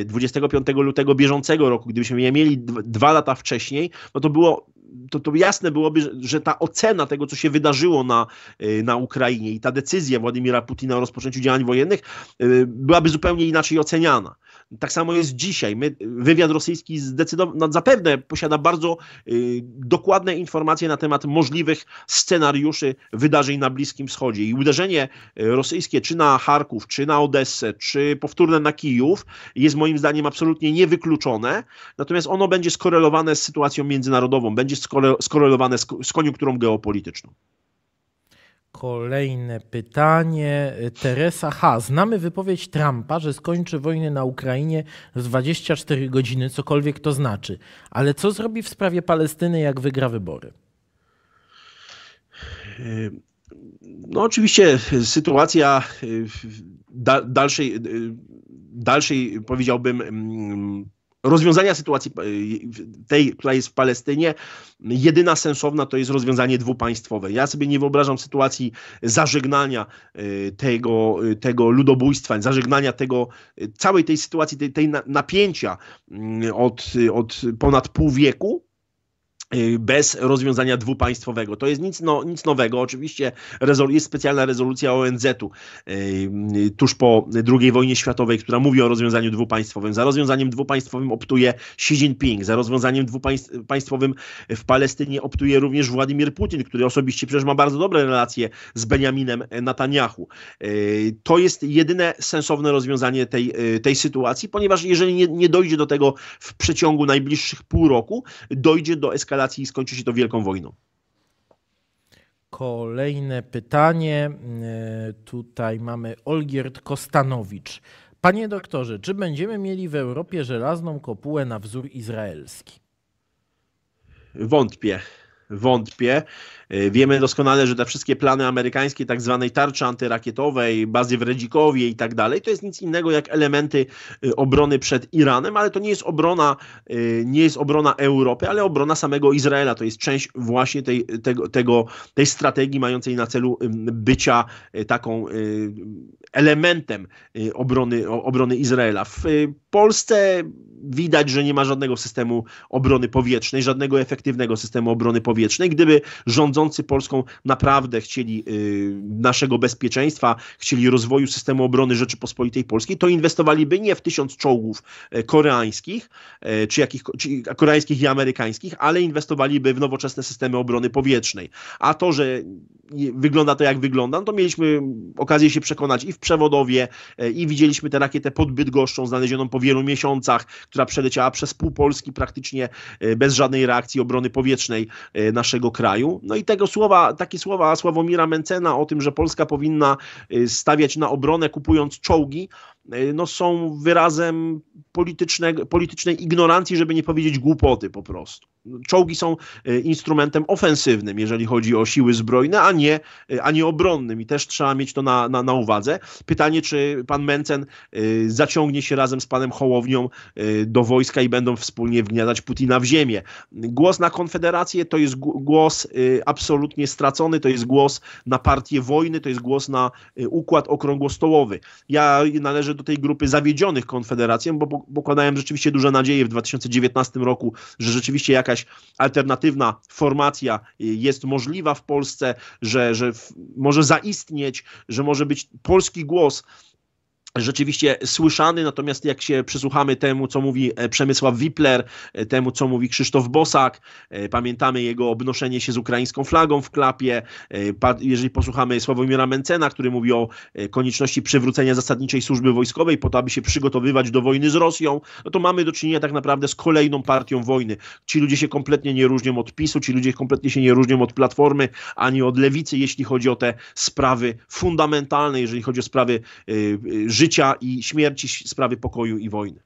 25 e, lutego bieżącego roku, gdybyśmy je mieli dwa lata wcześniej, no to było to, to jasne byłoby, że, że ta ocena tego, co się wydarzyło na, y, na Ukrainie i ta decyzja Władimira Putina o rozpoczęciu działań wojennych y, byłaby zupełnie inaczej oceniana. Tak samo jest dzisiaj. My, wywiad rosyjski zdecydowanie, no, zapewne posiada bardzo y, dokładne informacje na temat możliwych scenariuszy wydarzeń na Bliskim Wschodzie. I uderzenie y, rosyjskie czy na Charków, czy na Odessę, czy powtórne na Kijów jest moim zdaniem absolutnie niewykluczone. Natomiast ono będzie skorelowane z sytuacją międzynarodową, będzie jest skorelowane z, koniunkturą geopolityczną. Kolejne pytanie. Teresa H. Znamy wypowiedź Trumpa, że skończy wojnę na Ukrainie w 24 godziny, cokolwiek to znaczy. Ale co zrobi w sprawie Palestyny, jak wygra wybory? Yy, no, oczywiście sytuacja yy, dalszej, yy, dalszej powiedziałbym, mm, rozwiązania sytuacji e, tej, która jest w Palestynie, jedyna sensowna to jest rozwiązanie dwupaństwowe. Ja sobie nie wyobrażam sytuacji zażegnania e, tego, e, tego ludobójstwa, zażegnania tego, całej tej sytuacji, tej, tej napięcia mm, od, od ponad pół wieku, Y, bez rozwiązania dwupaństwowego. To jest nic, no, nic nowego. Oczywiście jest specjalna rezolucja ONZ-u y, y, tuż po II wojnie światowej, która mówi o rozwiązaniu dwupaństwowym. Za rozwiązaniem dwupaństwowym optuje Xi Jinping, za rozwiązaniem dwupaństwowym w Palestynie optuje również Władimir Putin, który osobiście przecież ma bardzo dobre relacje z Benjaminem Netanyahu. to jest jedyne sensowne rozwiązanie tej, tej sytuacji, ponieważ jeżeli nie, nie dojdzie do tego w przeciągu najbliższych pół roku, dojdzie do eskalacji eskalacji i skończy się to wielką wojną. Kolejne pytanie. E, tutaj mamy Olgierd Kostanowicz. Panie doktorze, czy będziemy mieli w Europie żelazną kopułę na wzór izraelski? Wątpię wątpię. Y, wiemy doskonale, że te wszystkie plany amerykańskie, tak zwanej tarczy antyrakietowej, bazy w Redzikowie i tak dalej, to jest nic innego jak elementy y, obrony przed Iranem, ale to nie jest obrona, y, nie jest obrona Europy, ale obrona samego Izraela. To jest część właśnie tej, tego, tego tej strategii mającej na celu bycia taką elementem obrony, obrony Izraela. W Polsce widać, że nie ma żadnego systemu obrony powietrznej, żadnego efektywnego systemu obrony powietrznej powietrznej. Gdyby rządzący Polską naprawdę chcieli y, naszego bezpieczeństwa, chcieli rozwoju systemu obrony Rzeczypospolitej Polskiej, to inwestowaliby nie w tysiąc czołgów e, koreańskich, e, czy, jakich, czy koreańskich i amerykańskich, ale inwestowaliby w nowoczesne systemy obrony powietrznej. A to, że wygląda to jak wygląda, no to mieliśmy okazję się przekonać i w Przewodowie, e, i widzieliśmy tę rakietę pod Bydgoszczą, znalezioną po wielu miesiącach, która przeleciała przez pół Polski praktycznie bez żadnej reakcji obrony powietrznej E, naszego kraju. No i tego słowa, takie słowa Sławomira Mencena o tym, że Polska powinna e, stawiać na obronę kupując czołgi, E, no, są wyrazem politycznej ignorancji, żeby nie powiedzieć głupoty po prostu. Czołgi są e, instrumentem ofensywnym, jeżeli chodzi o siły zbrojne, a nie, e, a nie obronnym i też trzeba mieć to na, na, na uwadze. Pytanie, czy pan Mencen zaciągnie się razem z panem Hołownią do wojska i będą wspólnie wgniadać Putina w ziemię. Głos na Konfederację to jest głos absolutnie stracony, to jest głos na partię wojny, to jest głos na układ okrągłostołowy. Ja należę do tej grupy zawiedzionych Konfederacją, bo pokładałem rzeczywiście duże nadzieje w 2019 roku, że rzeczywiście jakaś alternatywna formacja y, jest możliwa w Polsce, że, że może zaistnieć, że może być polski głos rzeczywiście słyszany, natomiast jak się przysłuchamy temu, co mówi e, Przemysław Wipler, e, temu, co mówi Krzysztof Bosak, e, pamiętamy jego obnoszenie się z ukraińską flagą w klapie, jeżeli posłuchamy Sławomira Mencena, który mówi o konieczności przywrócenia zasadniczej służby wojskowej po to, aby się przygotowywać do wojny z Rosją, no to mamy do czynienia tak naprawdę z kolejną partią wojny. Ci ludzie się kompletnie nie różnią od PiSu, ci ludzie kompletnie się nie różnią od Platformy, ani od Lewicy, jeśli chodzi o te sprawy fundamentalne, jeżeli chodzi o sprawy yy, życia i śmierci, sprawy pokoju i wojny.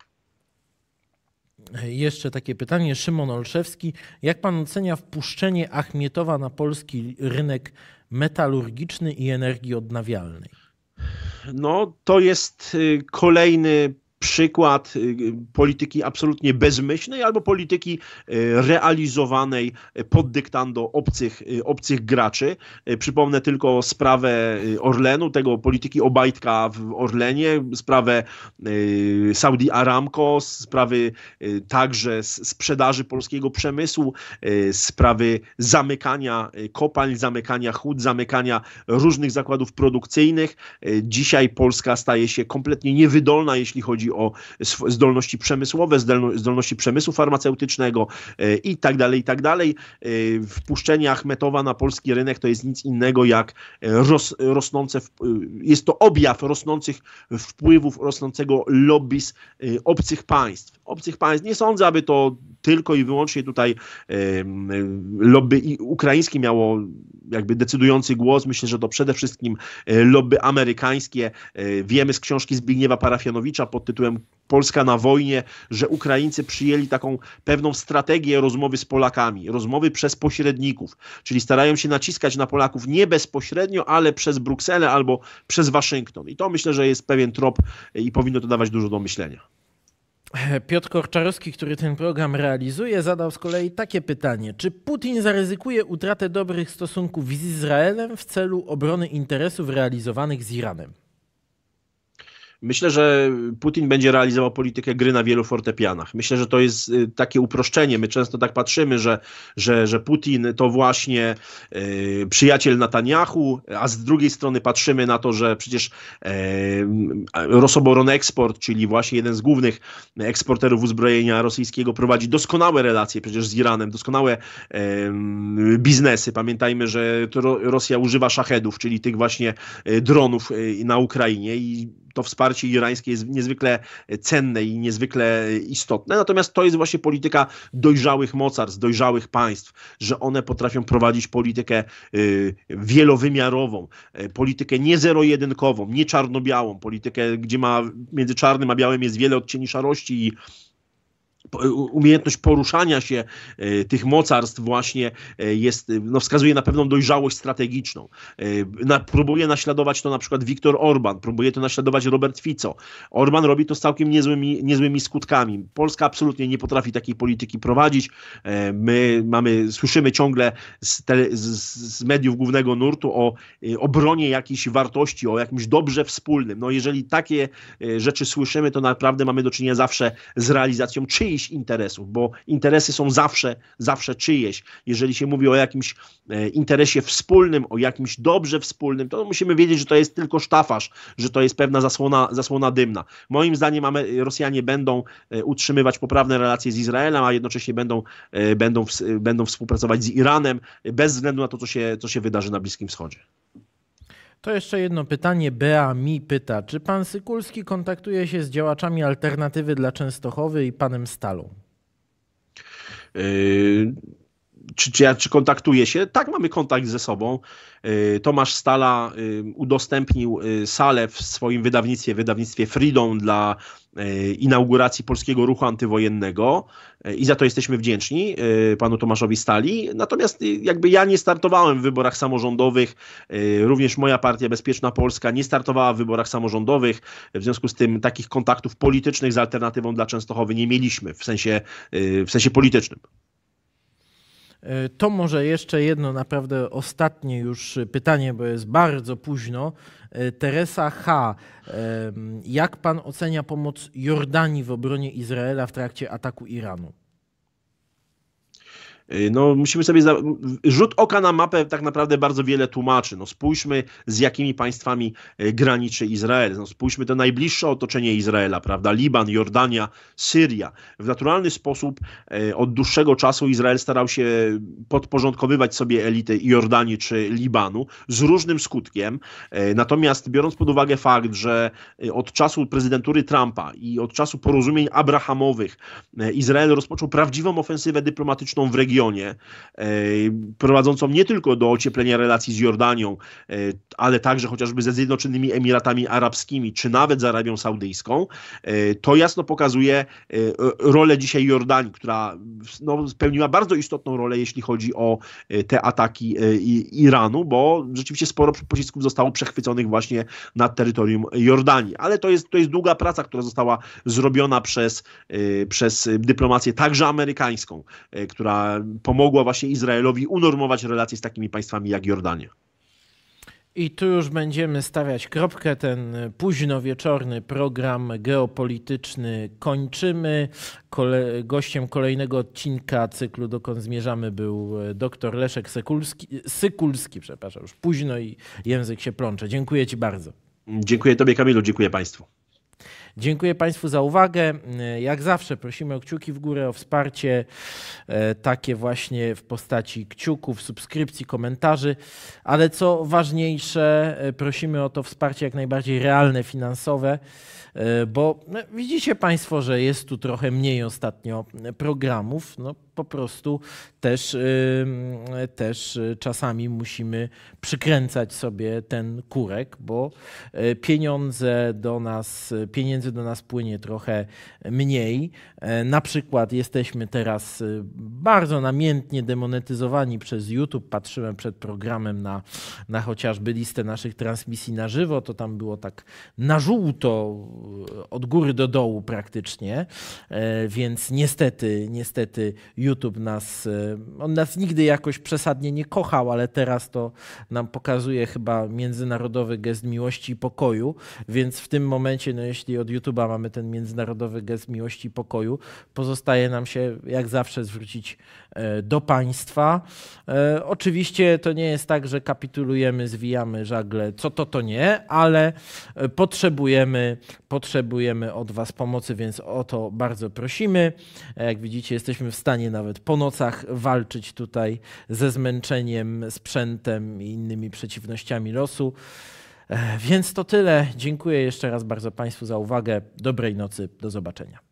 Jeszcze takie pytanie. Szymon Olszewski. Jak pan ocenia wpuszczenie Achmietowa na polski rynek metalurgiczny i energii odnawialnej? No, to jest y, kolejny przykład y, polityki absolutnie bezmyślnej albo polityki y, realizowanej pod dyktando obcych, y, obcych graczy. Przypomnę tylko sprawę Orlenu, tego polityki Obajtka w Orlenie, sprawę Saudi Aramco, sprawy także sprzedaży polskiego przemysłu, sprawy zamykania kopalń, zamykania hut, zamykania różnych zakładów produkcyjnych. Dzisiaj Polska staje się kompletnie niewydolna, jeśli chodzi o zdolności przemysłowe, zdolności przemysłu farmaceutycznego e, i tak dalej, i tak dalej. E, wpuszczenie Achmetowa na polski rynek to jest nic innego jak ros, rosnące, e, jest to objaw rosnących wpływów, rosnącego lobbies obcych państw obcych państw. Nie sądzę, aby to tylko i wyłącznie tutaj lobby ukraińskie miało jakby decydujący głos. Myślę, że to przede wszystkim e, lobby amerykańskie. E, wiemy z książki Zbigniewa Parafianowicza pod tytułem Polska na wojnie, że Ukraińcy przyjęli taką pewną strategię rozmowy z Polakami, rozmowy przez pośredników, czyli starają się naciskać na Polaków nie bezpośrednio, ale przez Brukselę albo przez Waszyngton. I to myślę, że jest pewien trop e, i powinno to dawać dużo do myślenia. Piotr Korczarowski, który ten program realizuje, zadał z kolei takie pytanie: Czy Putin zaryzykuje utratę dobrych stosunków z Izraelem w celu obrony interesów realizowanych z Iranem? Myślę, że Putin będzie realizował politykę gry na wielu fortepianach. Myślę, że to jest y, takie uproszczenie. My często tak patrzymy, że, że, że Putin to właśnie y, przyjaciel Netanyahu, a z drugiej strony patrzymy na to, że przecież y, Rosoboron Export, czyli właśnie jeden z głównych eksporterów uzbrojenia rosyjskiego, prowadzi doskonałe relacje przecież z Iranem, doskonałe y, biznesy. Pamiętajmy, że Rosja używa szachedów, czyli tych właśnie y, dronów y, na Ukrainie i to wsparcie irańskie jest niezwykle cenne i niezwykle istotne. Natomiast to jest właśnie polityka dojrzałych mocarstw, dojrzałych państw, że one potrafią prowadzić politykę y, wielowymiarową, y, politykę nie zero-jedynkową, nie czarno-białą, politykę, gdzie ma między czarnym a białym jest wiele odcieni szarości i umiejętność poruszania się e, tych mocarstw właśnie e, jest, e, no wskazuje na pewną dojrzałość strategiczną. Na, próbuje naśladować to na przykład Viktor Orban, próbuje to naśladować Robert Fico. Orban robi to z całkiem niezłymi, niezłymi skutkami. Polska absolutnie nie potrafi takiej polityki prowadzić. My mamy, słyszymy ciągle z, tele, z, z mediów głównego nurtu o obronie jakichś wartości, o jakimś dobrze wspólnym. No jeżeli takie rzeczy słyszymy, to naprawdę mamy do czynienia zawsze z realizacją czyjejś czyichś interesów, bo interesy są zawsze, zawsze czyjeś. Jeżeli się mówi o jakimś e, interesie wspólnym, o jakimś dobrze wspólnym, to musimy wiedzieć, że to jest tylko sztafasz, że to jest pewna zasłona, zasłona dymna. Moim zdaniem Rosjanie będą e, utrzymywać poprawne relacje z Izraelem, a jednocześnie będą, e, będą, będą współpracować z Iranem bez względu na to, co się, co się wydarzy na Bliskim Wschodzie. To jeszcze jedno pytanie. Bea mi pyta, czy pan Sykulski kontaktuje się z działaczami alternatywy dla Częstochowy i panem Stalą? Yy, czy, czy, czy kontaktuje się? Tak, mamy kontakt ze sobą. Y, Tomasz Stala y, udostępnił y, salę w swoim wydawnictwie, wydawnictwie Freedom dla inauguracji polskiego ruchu antywojennego i za to jesteśmy wdzięczni panu Tomaszowi Stali. Natomiast jakby ja nie startowałem w wyborach samorządowych, również moja partia Bezpieczna Polska nie startowała w wyborach samorządowych, w związku z tym takich kontaktów politycznych z alternatywą dla Częstochowy nie mieliśmy w sensie, w sensie politycznym. E, to może jeszcze jedno naprawdę ostatnie już pytanie, bo jest bardzo późno. E, Teresa H. Jak pan ocenia pomoc Jordanii w obronie Izraela w trakcie ataku Iranu? Y, no, musimy sobie. Za... Rzut oka na mapę tak naprawdę bardzo wiele tłumaczy. No, spójrzmy, z jakimi państwami y, graniczy Izrael. No, spójrzmy to najbliższe otoczenie Izraela, prawda? Liban, Jordania, Syria. W naturalny sposób y, od dłuższego czasu Izrael starał się podporządkowywać sobie elity Jordanii czy Libanu z różnym skutkiem. Natomiast biorąc pod uwagę fakt, że od czasu prezydentury Trumpa i od czasu porozumień abrahamowych Izrael rozpoczął prawdziwą ofensywę dyplomatyczną w regionie, regionie, e, prowadzącą nie tylko do ocieplenia relacji z Jordanią, e, ale także chociażby ze Zjednoczonymi Emiratami Arabskimi, czy nawet z Arabią Saudyjską, e, to jasno pokazuje rolę dzisiaj Jordanii, która no, spełniła bardzo istotną rolę, jeśli chodzi o te ataki Iranu, bo rzeczywiście sporo pocisków zostało przechwyconych właśnie nad terytorium Jordanii. Ale to jest, to jest długa praca, która została zrobiona przez, przez dyplomację także amerykańską, która pomogła właśnie Izraelowi unormować relacje z takimi państwami jak Jordania. I tu już będziemy stawiać kropkę. Ten późno wieczorny program geopolityczny kończymy. Kole gościem kolejnego odcinka cyklu Dokąd Zmierzamy był e, dr Leszek Sykulski, Sykulski przepraszam, już późno i język się plącze. Dziękuję Ci bardzo. Dziękuję Tobie, Kamilu, dziękuję Państwu. Dziękuję Państwu za uwagę. E, jak zawsze prosimy o kciuki w górę, o wsparcie e, takie właśnie w postaci kciuków, subskrypcji, komentarzy, ale co ważniejsze, e, prosimy o to wsparcie jak najbardziej realne, finansowe. E, bo no, widzicie Państwo, że jest tu trochę mniej ostatnio programów. No, po prostu też, e, też czasami musimy przykręcać sobie ten kurek, bo e, pieniądze do nas, pieniędzy do nas płynie trochę mniej. Na przykład jesteśmy teraz bardzo namiętnie demonetyzowani przez YouTube. Patrzyłem przed programem na, na chociażby listę naszych transmisji na żywo, to tam było tak na żółto E, od góry do dołu praktycznie, e, więc niestety, niestety YouTube nas, e, on nas nigdy jakoś przesadnie nie kochał, ale teraz to nam pokazuje chyba międzynarodowy gest miłości i pokoju, więc w tym momencie, no jeśli od YouTube'a mamy ten międzynarodowy gest miłości i pokoju, pozostaje nam się jak zawsze zwrócić E, do państwa. E, oczywiście to nie jest tak, że kapitulujemy, zwijamy żagle, co to, to nie, ale e, potrzebujemy, potrzebujemy od Was pomocy, więc o to bardzo prosimy. Jak widzicie, jesteśmy w stanie nawet po nocach walczyć tutaj ze zmęczeniem, sprzętem i innymi przeciwnościami losu. Więc to tyle. Dziękuję jeszcze raz bardzo Państwu za uwagę. Dobrej nocy. Do zobaczenia.